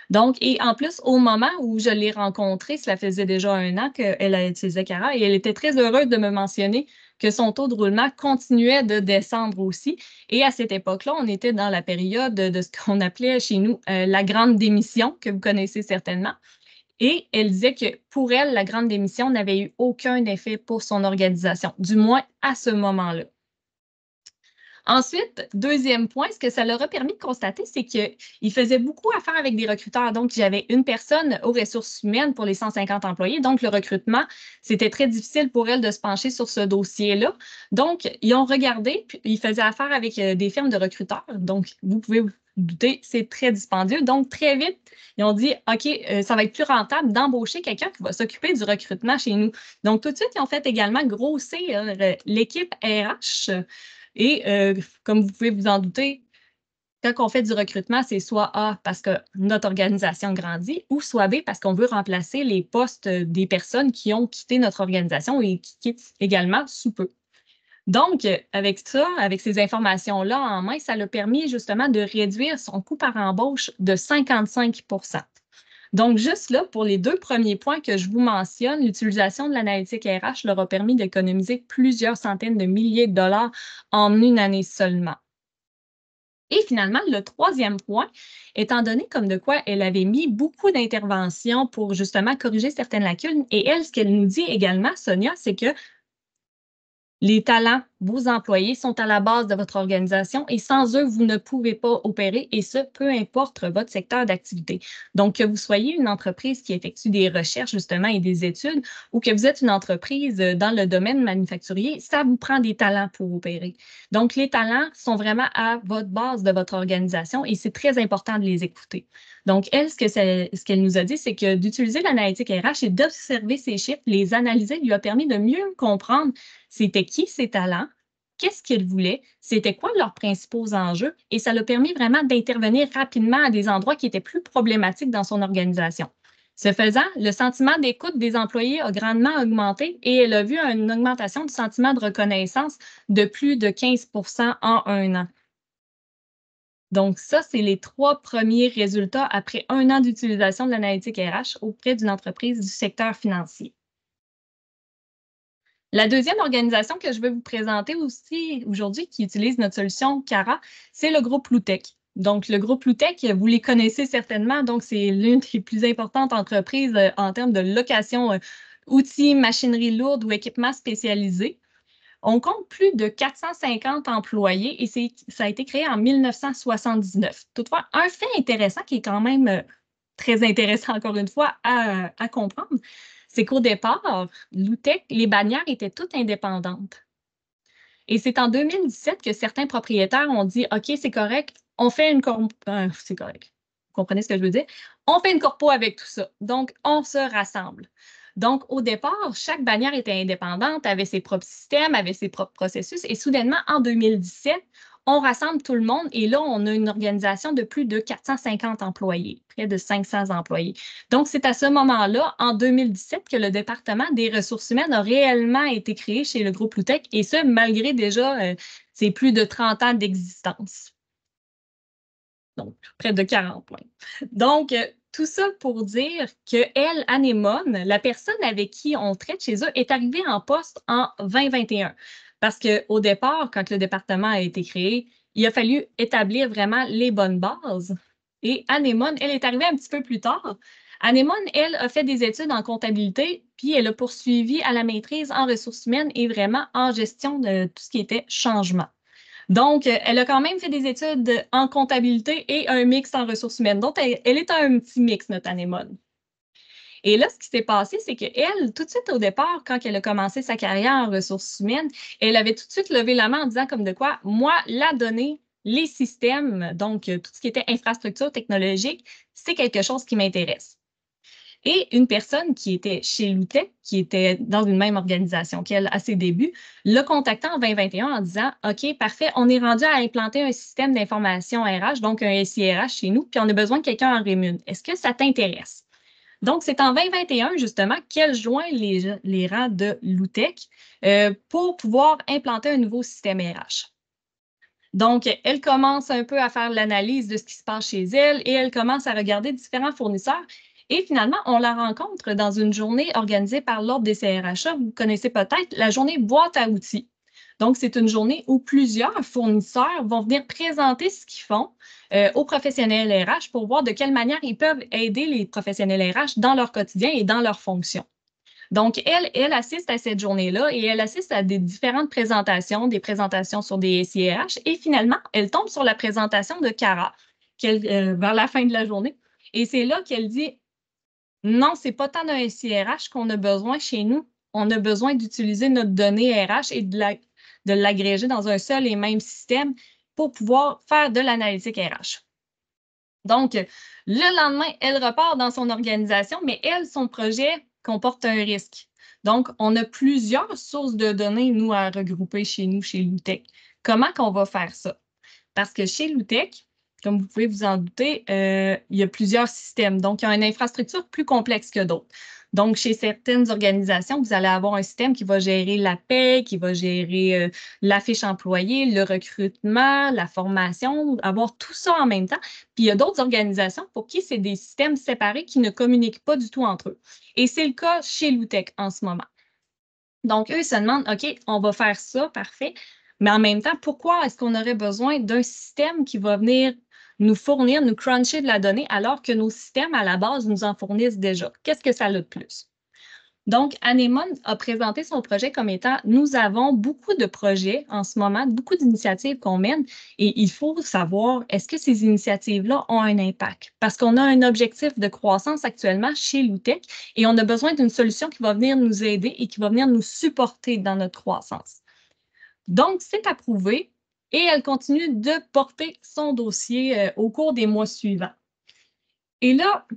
Donc, et en plus, au moment où je l'ai rencontrée, cela faisait déjà un an qu'elle a utilisé Cara, et elle était très heureuse de me mentionner que son taux de roulement continuait de descendre aussi. Et à cette époque-là, on était dans la période de ce qu'on appelait chez nous euh, la grande démission, que vous connaissez certainement. Et elle disait que pour elle, la grande démission n'avait eu aucun effet pour son organisation, du moins à ce moment-là. Ensuite, deuxième point, ce que ça leur a permis de constater, c'est qu'ils faisaient beaucoup affaire avec des recruteurs. Donc, j'avais une personne aux ressources humaines pour les 150 employés. Donc, le recrutement, c'était très difficile pour elle de se pencher sur ce dossier-là. Donc, ils ont regardé, puis ils faisaient affaire avec euh, des firmes de recruteurs. Donc, vous pouvez vous douter, c'est très dispendieux. Donc, très vite, ils ont dit, OK, euh, ça va être plus rentable d'embaucher quelqu'un qui va s'occuper du recrutement chez nous. Donc, tout de suite, ils ont fait également grossir euh, l'équipe RH et euh, comme vous pouvez vous en douter, quand on fait du recrutement, c'est soit A parce que notre organisation grandit ou soit B parce qu'on veut remplacer les postes des personnes qui ont quitté notre organisation et qui quittent également sous peu. Donc, avec ça, avec ces informations-là en main, ça l'a permis justement de réduire son coût par embauche de 55 donc, juste là, pour les deux premiers points que je vous mentionne, l'utilisation de l'analytique RH leur a permis d'économiser plusieurs centaines de milliers de dollars en une année seulement. Et finalement, le troisième point, étant donné comme de quoi elle avait mis beaucoup d'interventions pour justement corriger certaines lacunes, et elle, ce qu'elle nous dit également, Sonia, c'est que les talents vos employés sont à la base de votre organisation et sans eux, vous ne pouvez pas opérer et ce, peu importe votre secteur d'activité. Donc, que vous soyez une entreprise qui effectue des recherches justement et des études ou que vous êtes une entreprise euh, dans le domaine manufacturier, ça vous prend des talents pour opérer. Donc, les talents sont vraiment à votre base de votre organisation et c'est très important de les écouter. Donc, elle, ce qu'elle nous a dit, c'est que d'utiliser l'analytique RH et d'observer ces chiffres, les analyser, lui a permis de mieux comprendre c'était qui ces talents, qu'est-ce qu'ils voulaient, c'était quoi leurs principaux enjeux, et ça l'a permis vraiment d'intervenir rapidement à des endroits qui étaient plus problématiques dans son organisation. Ce faisant, le sentiment d'écoute des employés a grandement augmenté et elle a vu une augmentation du sentiment de reconnaissance de plus de 15 en un an. Donc, ça, c'est les trois premiers résultats après un an d'utilisation de l'analytique RH auprès d'une entreprise du secteur financier. La deuxième organisation que je vais vous présenter aussi aujourd'hui qui utilise notre solution CARA, c'est le groupe Loutech. Donc, le groupe Loutech, vous les connaissez certainement. Donc, c'est l'une des plus importantes entreprises euh, en termes de location euh, outils, machinerie lourde ou équipements spécialisés. On compte plus de 450 employés et ça a été créé en 1979. Toutefois, un fait intéressant qui est quand même euh, très intéressant, encore une fois, à comprendre, c'est qu'au départ, l'OUTEC, les bannières étaient toutes indépendantes. Et c'est en 2017 que certains propriétaires ont dit OK, c'est correct, on fait une euh, c'est correct. Vous comprenez ce que je veux dire? On fait une corpo avec tout ça. Donc, on se rassemble. Donc, au départ, chaque bannière était indépendante, avait ses propres systèmes, avait ses propres processus. Et soudainement, en 2017, on rassemble tout le monde et là, on a une organisation de plus de 450 employés, près de 500 employés. Donc, c'est à ce moment-là, en 2017, que le département des ressources humaines a réellement été créé chez le groupe Loutec et ce, malgré déjà euh, ses plus de 30 ans d'existence. Donc, près de 40 points. Donc, euh, tout ça pour dire que elle, Anémone, la personne avec qui on traite chez eux, est arrivée en poste en 2021. Parce qu'au départ, quand le département a été créé, il a fallu établir vraiment les bonnes bases. Et Anémone, elle est arrivée un petit peu plus tard. Anémone, elle, a fait des études en comptabilité, puis elle a poursuivi à la maîtrise en ressources humaines et vraiment en gestion de tout ce qui était changement. Donc, elle a quand même fait des études en comptabilité et un mix en ressources humaines. Donc, elle, est un petit mix, notre anémone. Et là, ce qui s'est passé, c'est qu'elle, tout de suite au départ, quand elle a commencé sa carrière en ressources humaines, elle avait tout de suite levé la main en disant comme de quoi, moi, la donnée, les systèmes, donc euh, tout ce qui était infrastructure technologique, c'est quelque chose qui m'intéresse. Et une personne qui était chez Loutec, qui était dans une même organisation qu'elle à ses débuts, l'a contactée en 2021 en disant OK, parfait, on est rendu à implanter un système d'information RH, donc un SIRH chez nous, puis on a besoin de quelqu'un en rémune. Est-ce que ça t'intéresse? Donc, c'est en 2021, justement, qu'elle joint les, les rangs de l'OUTEC euh, pour pouvoir implanter un nouveau système RH. Donc, elle commence un peu à faire l'analyse de ce qui se passe chez elle et elle commence à regarder différents fournisseurs. Et finalement, on la rencontre dans une journée organisée par l'Ordre des CRHA. Vous connaissez peut-être la journée boîte à outils. Donc, c'est une journée où plusieurs fournisseurs vont venir présenter ce qu'ils font euh, aux professionnels RH pour voir de quelle manière ils peuvent aider les professionnels RH dans leur quotidien et dans leurs fonctions. Donc, elle, elle assiste à cette journée-là et elle assiste à des différentes présentations, des présentations sur des SIRH et finalement, elle tombe sur la présentation de Cara euh, vers la fin de la journée. Et c'est là qu'elle dit non, ce n'est pas tant d'un SIRH qu'on a besoin chez nous. On a besoin d'utiliser notre donnée RH et de la de l'agréger dans un seul et même système pour pouvoir faire de l'analytique RH. Donc, le lendemain, elle repart dans son organisation, mais elle, son projet comporte un risque. Donc, on a plusieurs sources de données, nous, à regrouper chez nous, chez Loutech. Comment qu'on va faire ça? Parce que chez Loutech, comme vous pouvez vous en douter, euh, il y a plusieurs systèmes. Donc, il y a une infrastructure plus complexe que d'autres. Donc, chez certaines organisations, vous allez avoir un système qui va gérer la paix, qui va gérer euh, l'affiche employée, le recrutement, la formation, avoir tout ça en même temps. Puis, il y a d'autres organisations pour qui c'est des systèmes séparés qui ne communiquent pas du tout entre eux. Et c'est le cas chez Loutech en ce moment. Donc, eux, se demandent, OK, on va faire ça, parfait. Mais en même temps, pourquoi est-ce qu'on aurait besoin d'un système qui va venir nous fournir, nous cruncher de la donnée alors que nos systèmes à la base nous en fournissent déjà. Qu'est-ce que ça a de plus? Donc, Anemone a présenté son projet comme étant nous avons beaucoup de projets en ce moment, beaucoup d'initiatives qu'on mène et il faut savoir est-ce que ces initiatives-là ont un impact parce qu'on a un objectif de croissance actuellement chez Loutech et on a besoin d'une solution qui va venir nous aider et qui va venir nous supporter dans notre croissance. Donc, c'est approuvé et elle continue de porter son dossier euh, au cours des mois suivants. Et là,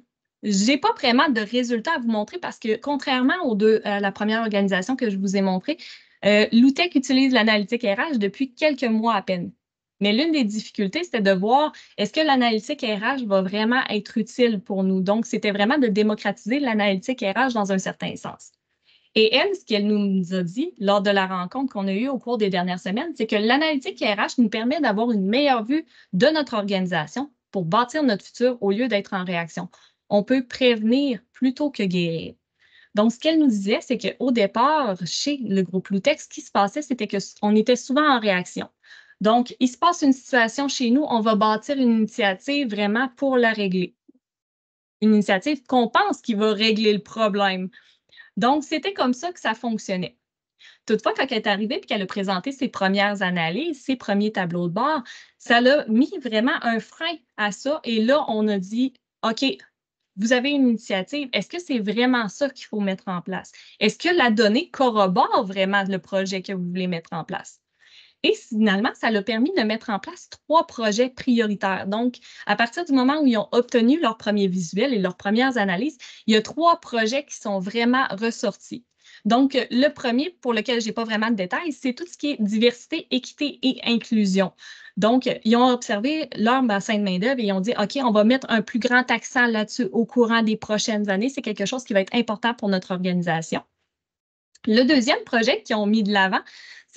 j'ai pas vraiment de résultats à vous montrer parce que contrairement aux deux, à euh, la première organisation que je vous ai montrée, euh, e utilise l'analytique RH depuis quelques mois à peine. Mais l'une des difficultés, c'était de voir est-ce que l'analytique RH va vraiment être utile pour nous. Donc, c'était vraiment de démocratiser l'analytique RH dans un certain sens. Et elle, ce qu'elle nous a dit lors de la rencontre qu'on a eue au cours des dernières semaines, c'est que l'analytique RH nous permet d'avoir une meilleure vue de notre organisation pour bâtir notre futur au lieu d'être en réaction. On peut prévenir plutôt que guérir. Donc, ce qu'elle nous disait, c'est qu'au départ, chez le groupe Lutex, ce qui se passait, c'était qu'on était souvent en réaction. Donc, il se passe une situation chez nous, on va bâtir une initiative vraiment pour la régler. Une initiative qu'on pense qui va régler le problème. Donc, c'était comme ça que ça fonctionnait. Toutefois, quand elle est arrivée et qu'elle a présenté ses premières analyses, ses premiers tableaux de bord, ça l'a mis vraiment un frein à ça. Et là, on a dit, OK, vous avez une initiative, est-ce que c'est vraiment ça qu'il faut mettre en place? Est-ce que la donnée corrobore vraiment le projet que vous voulez mettre en place? Et finalement, ça leur a permis de mettre en place trois projets prioritaires. Donc, à partir du moment où ils ont obtenu leur premier visuel et leurs premières analyses, il y a trois projets qui sont vraiment ressortis. Donc, le premier pour lequel je n'ai pas vraiment de détails, c'est tout ce qui est diversité, équité et inclusion. Donc, ils ont observé leur bassin de main-d'œuvre et ils ont dit OK, on va mettre un plus grand accent là-dessus au courant des prochaines années. C'est quelque chose qui va être important pour notre organisation. Le deuxième projet qu'ils ont mis de l'avant,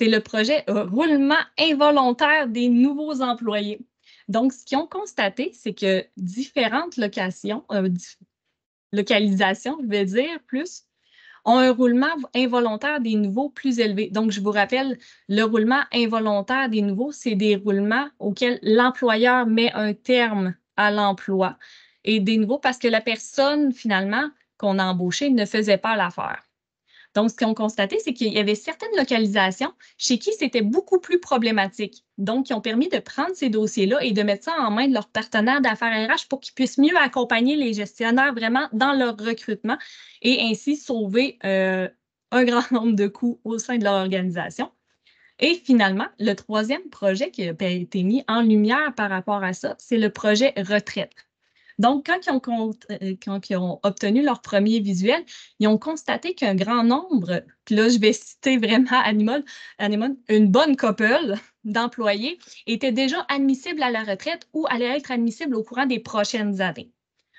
c'est le projet Roulement involontaire des nouveaux employés. Donc, ce qu'ils ont constaté, c'est que différentes locations, euh, localisations, je veux dire, plus, ont un roulement involontaire des nouveaux plus élevé. Donc, je vous rappelle, le roulement involontaire des nouveaux, c'est des roulements auxquels l'employeur met un terme à l'emploi et des nouveaux parce que la personne, finalement, qu'on a embauchée ne faisait pas l'affaire. Donc, ce qu'on constaté, c'est qu'il y avait certaines localisations chez qui c'était beaucoup plus problématique. Donc, qui ont permis de prendre ces dossiers-là et de mettre ça en main de leurs partenaires d'affaires RH pour qu'ils puissent mieux accompagner les gestionnaires vraiment dans leur recrutement et ainsi sauver euh, un grand nombre de coûts au sein de leur organisation. Et finalement, le troisième projet qui a été mis en lumière par rapport à ça, c'est le projet retraite. Donc, euh, quand ils, ont, obtenu leur premier visuel, ils ont constaté qu'un grand nombre, puis là, je vais citer vraiment Animal, une bonne couple d'employés étaient déjà admissibles à la retraite ou allaient être admissibles au courant des prochaines années.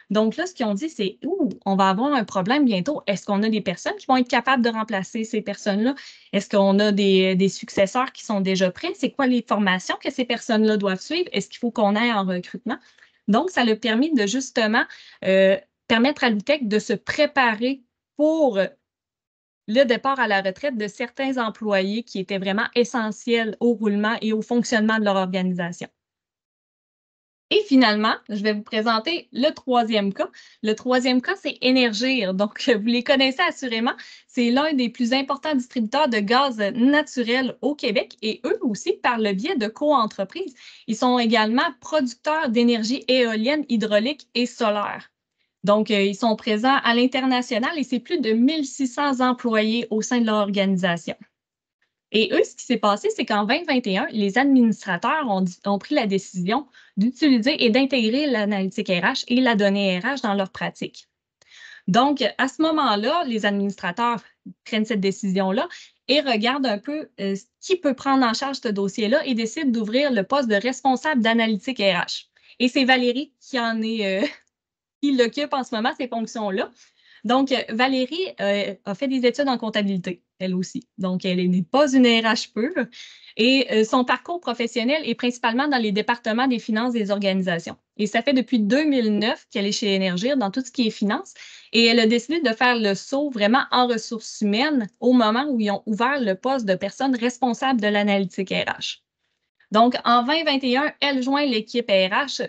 Donc là, ce qu'ils ont dit, c'est Ouh, on va avoir un problème bientôt. Est-ce qu'on a des personnes qui vont être capables de remplacer ces personnes-là? Est-ce qu'on a des, des, successeurs qui sont déjà prêts? C'est quoi les formations que ces personnes-là doivent suivre? Est-ce qu'il faut qu'on aille en recrutement? Donc, ça l'a permis de justement euh, permettre à l'UTEC de se préparer pour le départ à la retraite de certains employés qui étaient vraiment essentiels au roulement et au fonctionnement de leur organisation. Et finalement, je vais vous présenter le troisième cas. Le troisième cas, c'est Énergir. Donc, vous les connaissez assurément. C'est l'un des plus importants distributeurs de gaz naturel au Québec et eux aussi, par le biais de co-entreprises, ils sont également producteurs d'énergie éolienne, hydraulique et solaire. Donc, euh, ils sont présents à l'international et c'est plus de 1600 employés au sein de l'organisation. Et eux, ce qui s'est passé, c'est qu'en 2021, les administrateurs ont, pris la décision d'utiliser et d'intégrer l'analytique RH et la donnée RH dans leur pratique. Donc, à ce moment-là, les administrateurs prennent cette décision-là et regardent un peu euh, qui peut prendre en charge ce dossier-là et décident d'ouvrir le poste de responsable d'analytique RH. Et c'est Valérie qui en est, euh, qui l'occupe en ce moment, ces fonctions-là. Donc, euh, Valérie euh, a fait des études en comptabilité, elle aussi. Donc, elle n'est pas une RH pure. Et euh, son parcours professionnel est principalement dans les départements des finances des organisations. Et ça fait depuis 2009 qu'elle est chez Énergir dans tout ce qui est finance. Et elle a décidé de faire le saut vraiment en ressources humaines au moment où ils ont ouvert le poste de personne responsable de l'analytique RH. Donc, en 2021, elle joint l'équipe RH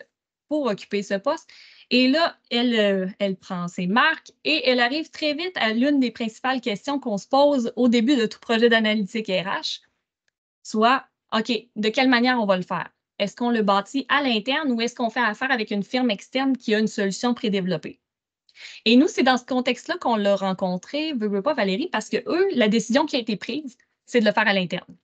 pour occuper ce poste et là, euh, elle, prend ses marques et elle arrive très vite à l'une des principales questions qu'on se pose au début de tout projet d'analytique RH, soit, OK, de quelle manière on va le faire? Est-ce qu'on le bâtit à l'interne ou est-ce qu'on fait affaire avec une firme externe qui a une solution prédéveloppée? Et nous, c'est dans ce contexte-là qu'on l'a rencontré, veux, veux pas Valérie, parce que eux, la décision qui a été prise, c'est de le faire à l'interne.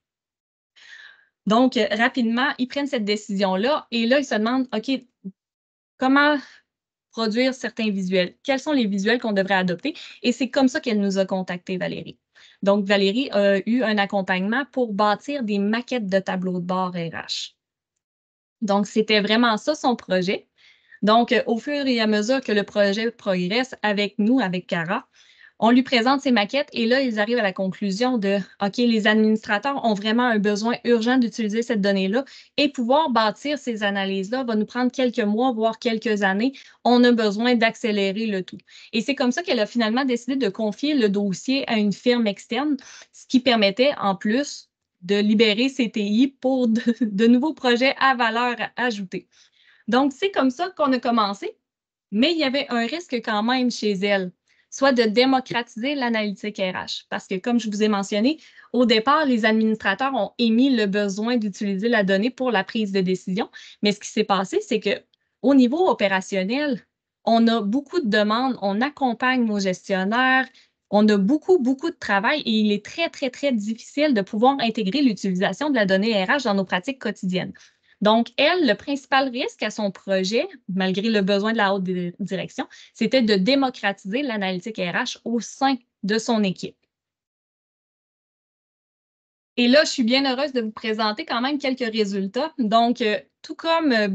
Donc, euh, rapidement, ils prennent cette décision-là et là, ils se demandent, OK, comment, produire certains visuels. Quels sont les visuels qu'on devrait adopter? Et c'est comme ça qu'elle nous a contacté, Valérie. Donc, Valérie a eu un accompagnement pour bâtir des maquettes de tableaux de bord RH. Donc, c'était vraiment ça son projet. Donc, au fur et à mesure que le projet progresse avec nous, avec Cara, on lui présente ses maquettes et là, ils arrivent à la conclusion de OK, les administrateurs ont vraiment un besoin urgent d'utiliser cette donnée-là et pouvoir bâtir ces analyses-là va nous prendre quelques mois, voire quelques années. On a besoin d'accélérer le tout. Et c'est comme ça qu'elle a finalement décidé de confier le dossier à une firme externe, ce qui permettait en plus de libérer CTI TI pour de nouveaux projets à valeur ajoutée. Donc, c'est comme ça qu'on a commencé, mais il y avait un risque quand même chez elle soit de démocratiser l'analytique RH. Parce que, comme je vous ai mentionné, au départ, les administrateurs ont émis le besoin d'utiliser la donnée pour la prise de décision. Mais ce qui s'est passé, c'est que au niveau opérationnel, on a beaucoup de demandes, on accompagne nos gestionnaires, on a beaucoup, beaucoup de travail et il est très, très, très difficile de pouvoir intégrer l'utilisation de la donnée RH dans nos pratiques quotidiennes. Donc, elle, le principal risque à son projet, malgré le besoin de la haute direction, c'était de démocratiser l'analytique RH au sein de son équipe. Et là, je suis bien heureuse de vous présenter quand même quelques résultats. Donc, euh, tout comme euh,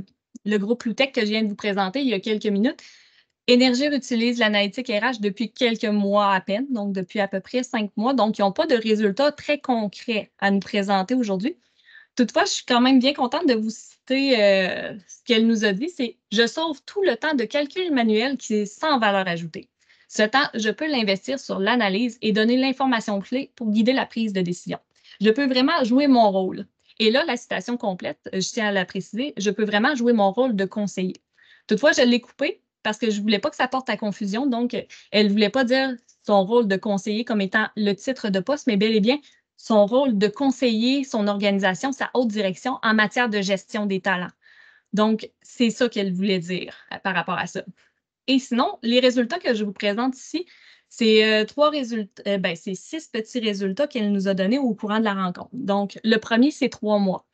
le groupe Loutech que je viens de vous présenter il y a quelques minutes, Énergir utilise l'analytique RH depuis quelques mois à peine, donc depuis à peu près cinq mois. Donc, ils n'ont pas de résultats très concrets à nous présenter aujourd'hui, Toutefois, je suis quand même bien contente de vous citer euh, ce qu'elle nous a dit, c'est je sauve tout le temps de calcul manuel qui est sans valeur ajoutée. Ce temps, je peux l'investir sur l'analyse et donner l'information clé pour guider la prise de décision. Je peux vraiment jouer mon rôle. Et là, la citation complète, je tiens à la préciser, je peux vraiment jouer mon rôle de conseiller. Toutefois, je l'ai coupé parce que je ne voulais pas que ça porte à confusion. Donc, elle ne voulait pas dire son rôle de conseiller comme étant le titre de poste, mais bel et bien son rôle de conseiller son organisation, sa haute direction en matière de gestion des talents. Donc, c'est ça qu'elle voulait dire euh, par rapport à ça. Et sinon, les résultats que je vous présente ici, c'est euh, trois résultats, euh, ben, c'est six petits résultats qu'elle nous a donnés au courant de la rencontre. Donc, le premier, c'est trois mois.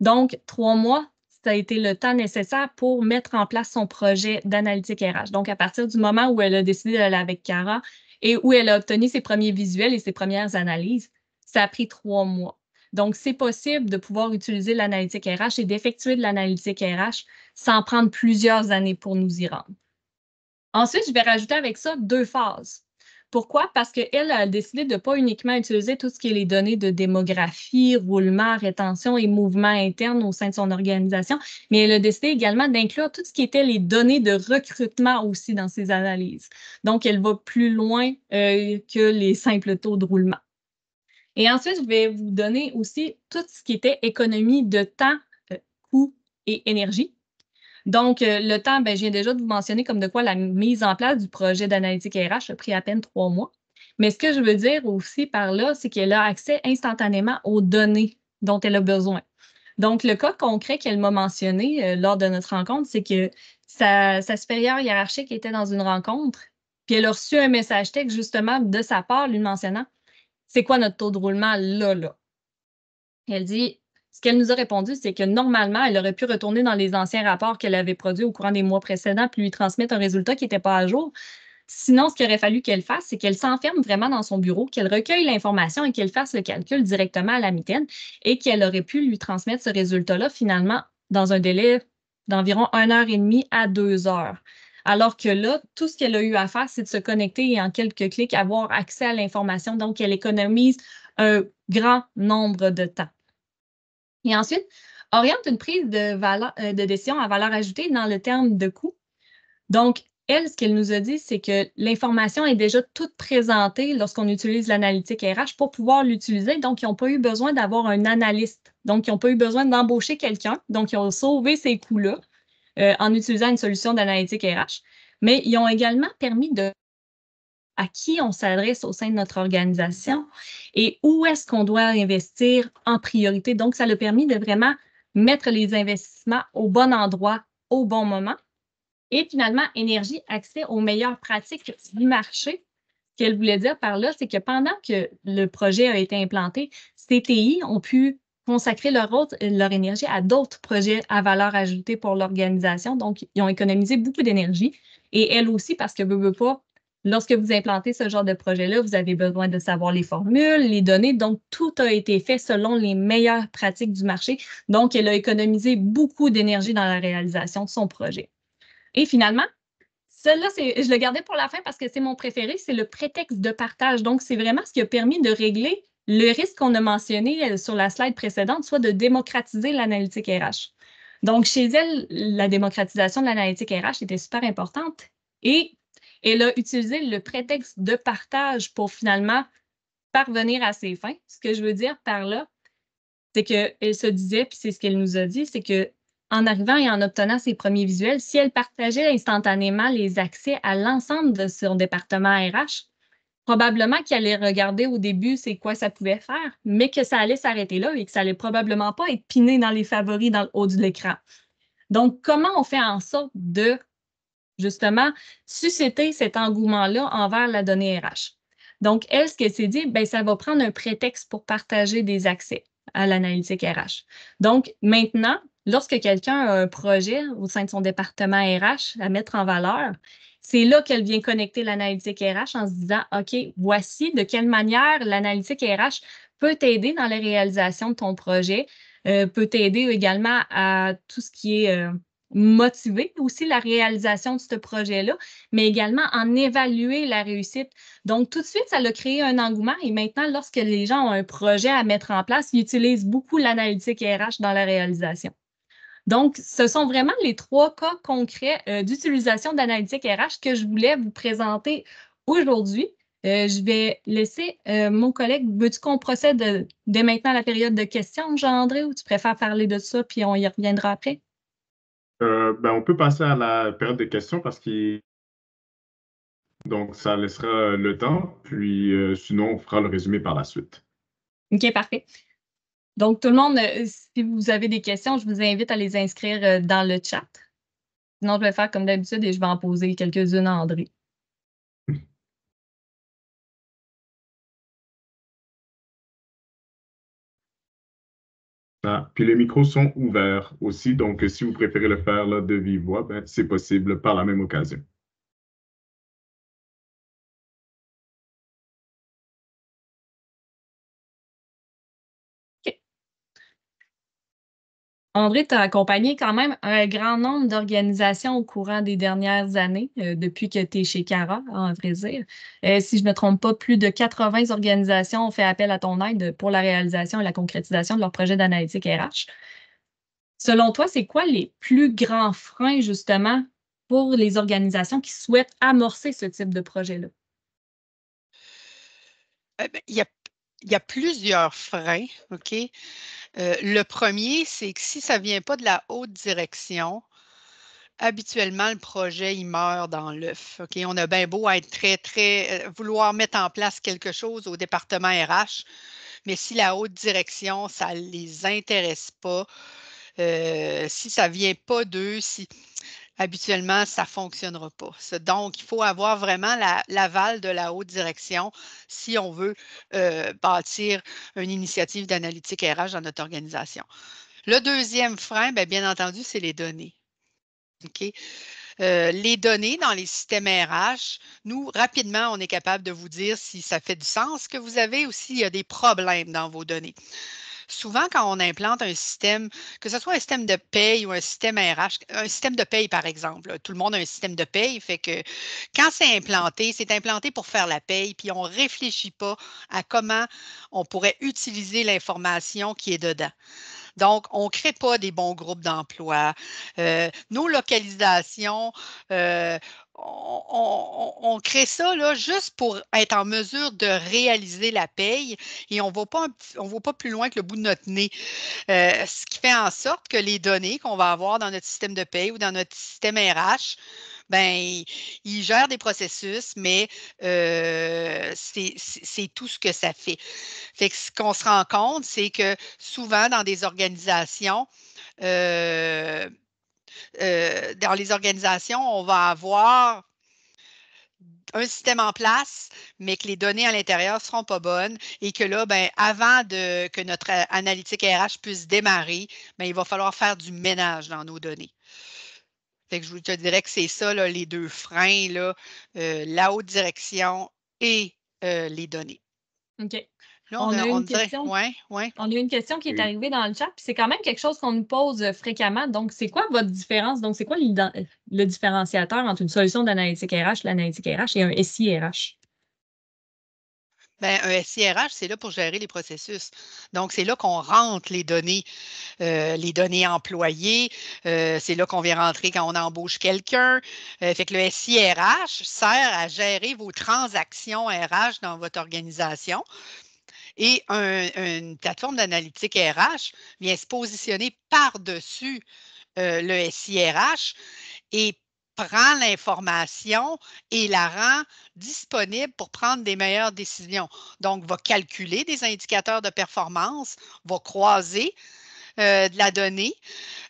Donc, trois mois, ça a été le temps nécessaire pour mettre en place son projet d'analytique RH. Donc, à partir du moment où elle a décidé d'aller avec Cara et où elle a obtenu ses premiers visuels et ses premières analyses, ça a pris trois mois. Donc, c'est possible de pouvoir utiliser l'analytique RH et d'effectuer de l'analytique RH sans prendre plusieurs années pour nous y rendre. Ensuite, je vais rajouter avec ça deux phases. Pourquoi? Parce qu'elle a décidé de ne pas uniquement utiliser tout ce qui est les données de démographie, roulement, rétention et mouvement interne au sein de son organisation, mais elle a décidé également d'inclure tout ce qui était les données de recrutement aussi dans ses analyses. Donc, elle va plus loin euh, que les simples taux de roulement. Et ensuite, je vais vous donner aussi tout ce qui était économie de temps, euh, coût et énergie. Donc, euh, le temps, ben, je viens déjà de vous mentionner comme de quoi la mise en place du projet d'analytique RH a pris à peine trois mois. Mais ce que je veux dire aussi par là, c'est qu'elle a accès instantanément aux données dont elle a besoin. Donc, le cas concret qu'elle m'a mentionné euh, lors de notre rencontre, c'est que sa, sa supérieure hiérarchique était dans une rencontre, puis elle a reçu un message texte justement de sa part lui mentionnant c'est quoi notre taux de roulement là, là? Elle dit, ce qu'elle nous a répondu, c'est que normalement, elle aurait pu retourner dans les anciens rapports qu'elle avait produits au courant des mois précédents puis lui transmettre un résultat qui n'était pas à jour. Sinon, ce qu'il aurait fallu qu'elle fasse, c'est qu'elle s'enferme vraiment dans son bureau, qu'elle recueille l'information et qu'elle fasse le calcul directement à la mitaine et qu'elle aurait pu lui transmettre ce résultat-là finalement dans un délai d'environ une heure et demie à deux heures. Alors que là, tout ce qu'elle a eu à faire, c'est de se connecter et en quelques clics avoir accès à l'information. Donc, elle économise un grand nombre de temps. Et ensuite, oriente une prise de, euh, décision à valeur ajoutée dans le terme de coût. Donc, elle, ce qu'elle nous a dit, c'est que l'information est déjà toute présentée lorsqu'on utilise l'analytique RH pour pouvoir l'utiliser. Donc, ils n'ont pas eu besoin d'avoir un analyste. Donc, ils n'ont pas eu besoin d'embaucher quelqu'un. Donc, ils ont sauvé ces coûts-là. Euh, en utilisant une solution d'analytique RH. Mais ils ont également permis de à qui on s'adresse au sein de notre organisation et où est-ce qu'on doit investir en priorité. Donc, ça a permis de vraiment mettre les investissements au bon endroit, au bon moment. Et finalement, énergie, accès aux meilleures pratiques du marché. Ce qu'elle voulait dire par là, c'est que pendant que le projet a été implanté, CTI ont pu consacrer leur, autre, leur énergie à d'autres projets à valeur ajoutée pour l'organisation. Donc, ils ont économisé beaucoup d'énergie. Et elle aussi, parce que, veut pas, lorsque vous implantez ce genre de projet-là, vous avez besoin de savoir les formules, les données. Donc, tout a été fait selon les meilleures pratiques du marché. Donc, elle a économisé beaucoup d'énergie dans la réalisation de son projet. Et finalement, celle-là, je le gardais pour la fin parce que c'est mon préféré, c'est le prétexte de partage. Donc, c'est vraiment ce qui a permis de régler le risque qu'on a mentionné euh, sur la slide précédente, soit de démocratiser l'analytique RH. Donc, chez elle, la démocratisation de l'analytique RH était super importante et elle a utilisé le prétexte de partage pour finalement parvenir à ses fins. Ce que je veux dire par là, c'est qu'elle se disait, puis c'est ce qu'elle nous a dit, c'est que en arrivant et en obtenant ses premiers visuels, si elle partageait instantanément les accès à l'ensemble de son département RH, probablement qu'il allait regarder au début c'est quoi ça pouvait faire, mais que ça allait s'arrêter là et que ça allait probablement pas être piné dans les favoris dans le haut de l'écran. Donc, comment on fait en sorte de, justement, susciter cet engouement-là envers la donnée RH? Donc, elle, ce qu'elle s'est dit, ben, ça va prendre un prétexte pour partager des accès à l'analytique RH. Donc, maintenant, lorsque quelqu'un a un projet au sein de son département RH à mettre en valeur, c'est là qu'elle vient connecter l'analytique RH en se disant, OK, voici de quelle manière l'analytique RH peut t'aider dans la réalisation de ton projet, euh, peut t'aider également à tout ce qui est euh, motivé, aussi la réalisation de ce projet-là, mais également en évaluer la réussite. Donc, tout de suite, ça a créé un engouement et maintenant, lorsque les gens ont un projet à mettre en place, ils utilisent beaucoup l'analytique RH dans la réalisation. Donc, ce sont vraiment les trois cas concrets euh, d'utilisation d'analytique RH que je voulais vous présenter aujourd'hui. Euh, je vais laisser euh, mon collègue. Veux-tu qu'on procède dès maintenant à la période de questions, Jean-André, ou tu préfères parler de ça puis on y reviendra après? Ben, on peut passer à la période de questions parce que Donc, ça laissera le temps, puis sinon, on fera le résumé par la suite. OK, parfait. Donc, tout le monde, euh, si vous avez des questions, je vous invite à les inscrire euh, dans le chat. Sinon, je vais faire comme d'habitude et je vais en poser quelques-unes à André. Ah, puis les micros sont ouverts aussi, donc si vous préférez le faire là, de vive voix, ben, c'est possible par la même occasion. André, tu as accompagné quand même un grand nombre d'organisations au courant des dernières années, euh, depuis que tu es chez Cara, en vrai dire. Euh, si je ne me trompe pas, plus de 80 organisations ont fait appel à ton aide pour la réalisation et la concrétisation de leur projet d'analytique RH. Selon toi, c'est quoi les plus grands freins, justement, pour les organisations qui souhaitent amorcer ce type de projet-là? Eh ben, il y a plusieurs freins, OK? Euh, le premier, c'est que si ça ne vient pas de la haute direction, habituellement, le projet, il meurt dans l'œuf. On a bien beau être très, très, euh, vouloir mettre en place quelque chose au département RH, mais si la haute direction, ça ne les intéresse pas, euh, si ça ne vient pas d'eux, si habituellement, ça ne fonctionnera pas. Donc, il faut avoir vraiment l'aval de la haute direction si on veut euh, bâtir une initiative d'analytique RH dans notre organisation. Le deuxième frein, bien, bien entendu, c'est les données. OK? Euh, les données dans les systèmes RH, nous, rapidement, on est capable de vous dire si ça fait du sens que vous avez ou s'il y a des problèmes dans vos données souvent, quand on implante un système, que ce soit un système de paye ou un système RH, un système de paye, par exemple, tout le monde a un système de paye, fait que quand c'est implanté, c'est implanté pour faire la paye, puis on ne réfléchit pas à comment on pourrait utiliser l'information qui est dedans. Donc, on ne crée pas des bons groupes d'emploi. Euh, nos localisations, euh, on, crée ça juste pour être en mesure de réaliser la paye et on ne va pas plus loin que le bout de notre nez. Euh, ce qui fait en sorte que les données qu'on va avoir dans notre système de paye ou dans notre système RH, ben, ils gèrent des processus, mais euh, c'est tout ce que ça fait. Fait ce qu'on se rend compte, c'est que souvent dans des organisations, euh, euh, dans les organisations, on va avoir un système en place, mais que les données à l'intérieur ne seront pas bonnes et que là, ben, avant que notre euh, analytique RH puisse démarrer, ben, il va falloir faire du ménage dans nos données. Fait je vous dirais que c'est ça, les deux freins, là, euh, la haute direction et les données. OK on, a, une question. qui est arrivée dans le chat, puis c'est quand même quelque chose qu'on nous pose fréquemment. Donc, c'est quoi votre différence? Donc, c'est quoi le différenciateur entre une solution d'analytique RH, l'analytique RH et un SIRH? Bien, un SIRH, c'est là pour gérer les processus. Donc, c'est là qu'on rentre les données, euh, les données employées. Euh, c'est là qu'on vient rentrer quand on embauche quelqu'un. Euh, fait que le SIRH sert à gérer vos transactions RH dans votre organisation. Et une plateforme d'analytique RH vient se positionner par-dessus euh, le SIRH et prend l'information et la rend disponible pour prendre des meilleures décisions. Donc, va calculer des indicateurs de performance, va croiser euh, de la donnée,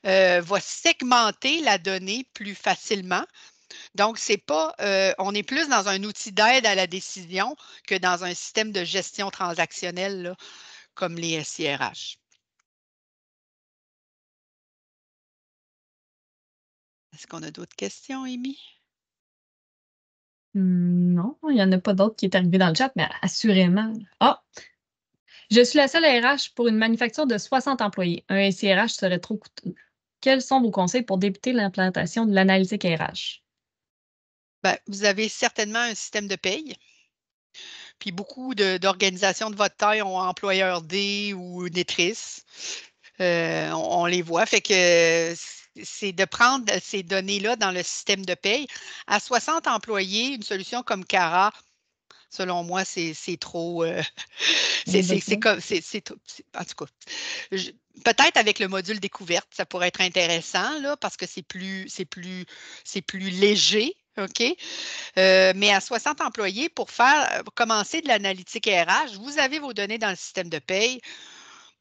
euh, va segmenter la donnée plus facilement donc, c'est pas, euh, on est plus dans un outil d'aide à la décision que dans un système de gestion transactionnelle comme les SIRH. Est-ce qu'on a d'autres questions, Amy? Hmm, non, il n'y en a pas d'autres qui est arrivé dans le chat, mais assurément. Ah! je suis la seule RH pour une manufacture de 60 employés. Un SIRH serait trop coûteux. Quels sont vos conseils pour débuter l'implantation de l'analytique RH? Ben, vous avez certainement un système de paye. Puis beaucoup d'organisations de, votre taille ont employeur D ou nettrice euh, on, les voit. Fait que c'est de prendre ces données-là dans le système de paye. À 60 employés, une solution comme CARA, selon moi, c'est trop. en tout cas, peut-être avec le module découverte, ça pourrait être intéressant, là, parce que c'est plus, plus, plus léger OK? Euh, mais à 60 employés, pour faire euh, commencer de l'analytique RH, vous avez vos données dans le système de paye.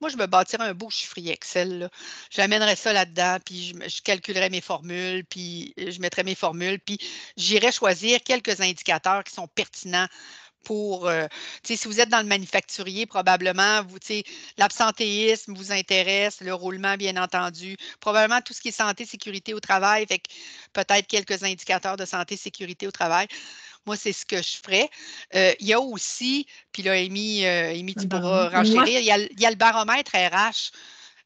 Moi, je me bâtirais un beau chiffrier Excel. J'amènerais ça là-dedans, puis je, je, calculerais mes formules, puis euh, je mettrais mes formules, puis j'irai choisir quelques indicateurs qui sont pertinents euh, si vous êtes dans le manufacturier, probablement, l'absentéisme vous intéresse, le roulement, bien entendu, probablement tout ce qui est santé, sécurité au travail, peut-être quelques indicateurs de santé, sécurité au travail. Moi, c'est ce que je ferais. Euh, il y a aussi, puis là, Amy, euh, tu pourras renchérir, il il y a le baromètre RH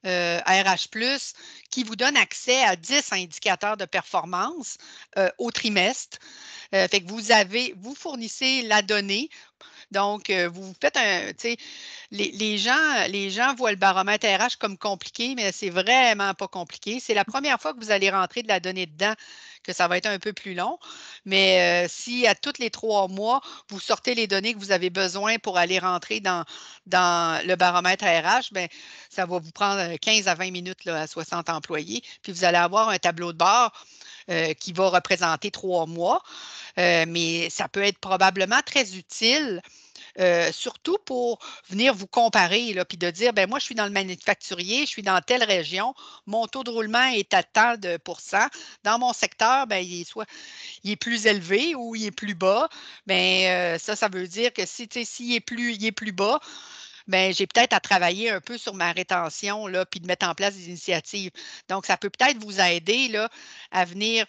euh, RH, qui vous donne accès à 10 indicateurs de performance euh, au trimestre. Euh, fait vous avez, vous fournissez la donnée donc, euh, vous faites un, tu sais, les, gens, les gens voient le baromètre RH comme compliqué, mais c'est vraiment pas compliqué. C'est la première fois que vous allez rentrer de la donnée dedans que ça va être un peu plus long. Mais euh, si à tous les trois mois, vous sortez les données que vous avez besoin pour aller rentrer dans, le baromètre RH, bien, ça va vous prendre 15 euh, à 20 minutes à 60 employés. Puis vous allez avoir un tableau de bord qui va représenter trois mois. mais ça peut être probablement très utile euh, surtout pour venir vous comparer, là, puis de dire, ben moi, je suis dans le manufacturier, je suis dans telle région, mon taux de roulement est à tant de pourcents. Dans mon secteur, ben, il est soit il est plus élevé ou il est plus bas. Mais ben, euh, ça, ça veut dire que si, s'il est plus, est plus bas, ben, j'ai peut-être à travailler un peu sur ma rétention, là, puis de mettre en place des initiatives. Donc, ça peut peut-être vous aider là, à venir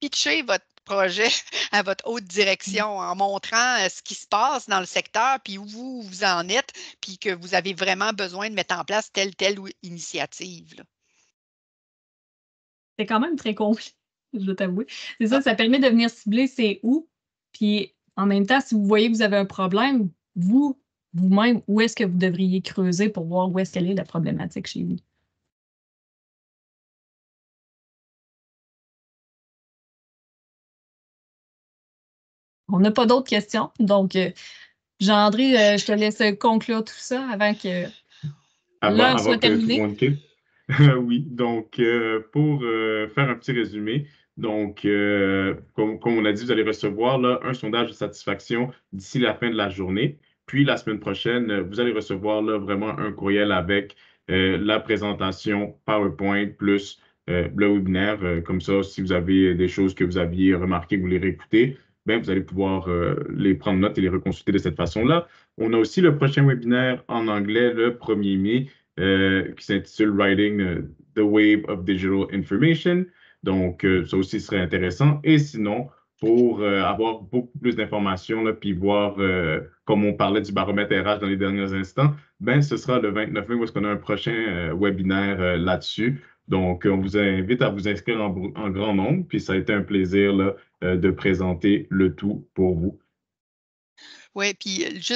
pitcher votre projet à votre haute direction mmh. en montrant euh, ce qui se passe dans le secteur, puis où vous, en êtes, puis que vous avez vraiment besoin de mettre en place telle, telle initiative. C'est quand même très compliqué, je dois t'avouer. C'est ça, ah. ça permet de venir cibler c'est où, puis en même temps, si vous voyez que vous avez un problème, vous, vous-même, où est-ce que vous devriez creuser pour voir où est-ce qu'elle est la problématique chez vous. on n'a pas d'autres questions. Donc, euh, Jean-André, euh, je te laisse conclure tout ça avant que l'heure soit terminée. oui, donc euh, pour faire un petit résumé, donc comme, on a dit, vous allez recevoir là, un sondage de satisfaction d'ici la fin de la journée. Puis la semaine prochaine, vous allez recevoir là, vraiment un courriel avec la présentation PowerPoint plus le webinaire. comme ça, si vous avez des choses que vous aviez remarquées, vous les réécoutez. Ben, vous allez pouvoir euh, les prendre note et les reconsulter de cette façon-là. On a aussi le prochain webinaire en anglais le 1er mai euh, qui s'intitule Writing euh, the Wave of Digital Information. Donc, ça aussi serait intéressant. Et sinon, pour avoir beaucoup plus d'informations, puis voir, comme on parlait du baromètre RH dans les derniers instants, ben, ce sera le 29 mai où est-ce qu'on a un prochain webinaire là-dessus. Donc, on vous invite à vous inscrire en, grand nombre, puis ça a été un plaisir euh, de présenter le tout pour vous. Oui, puis euh, juste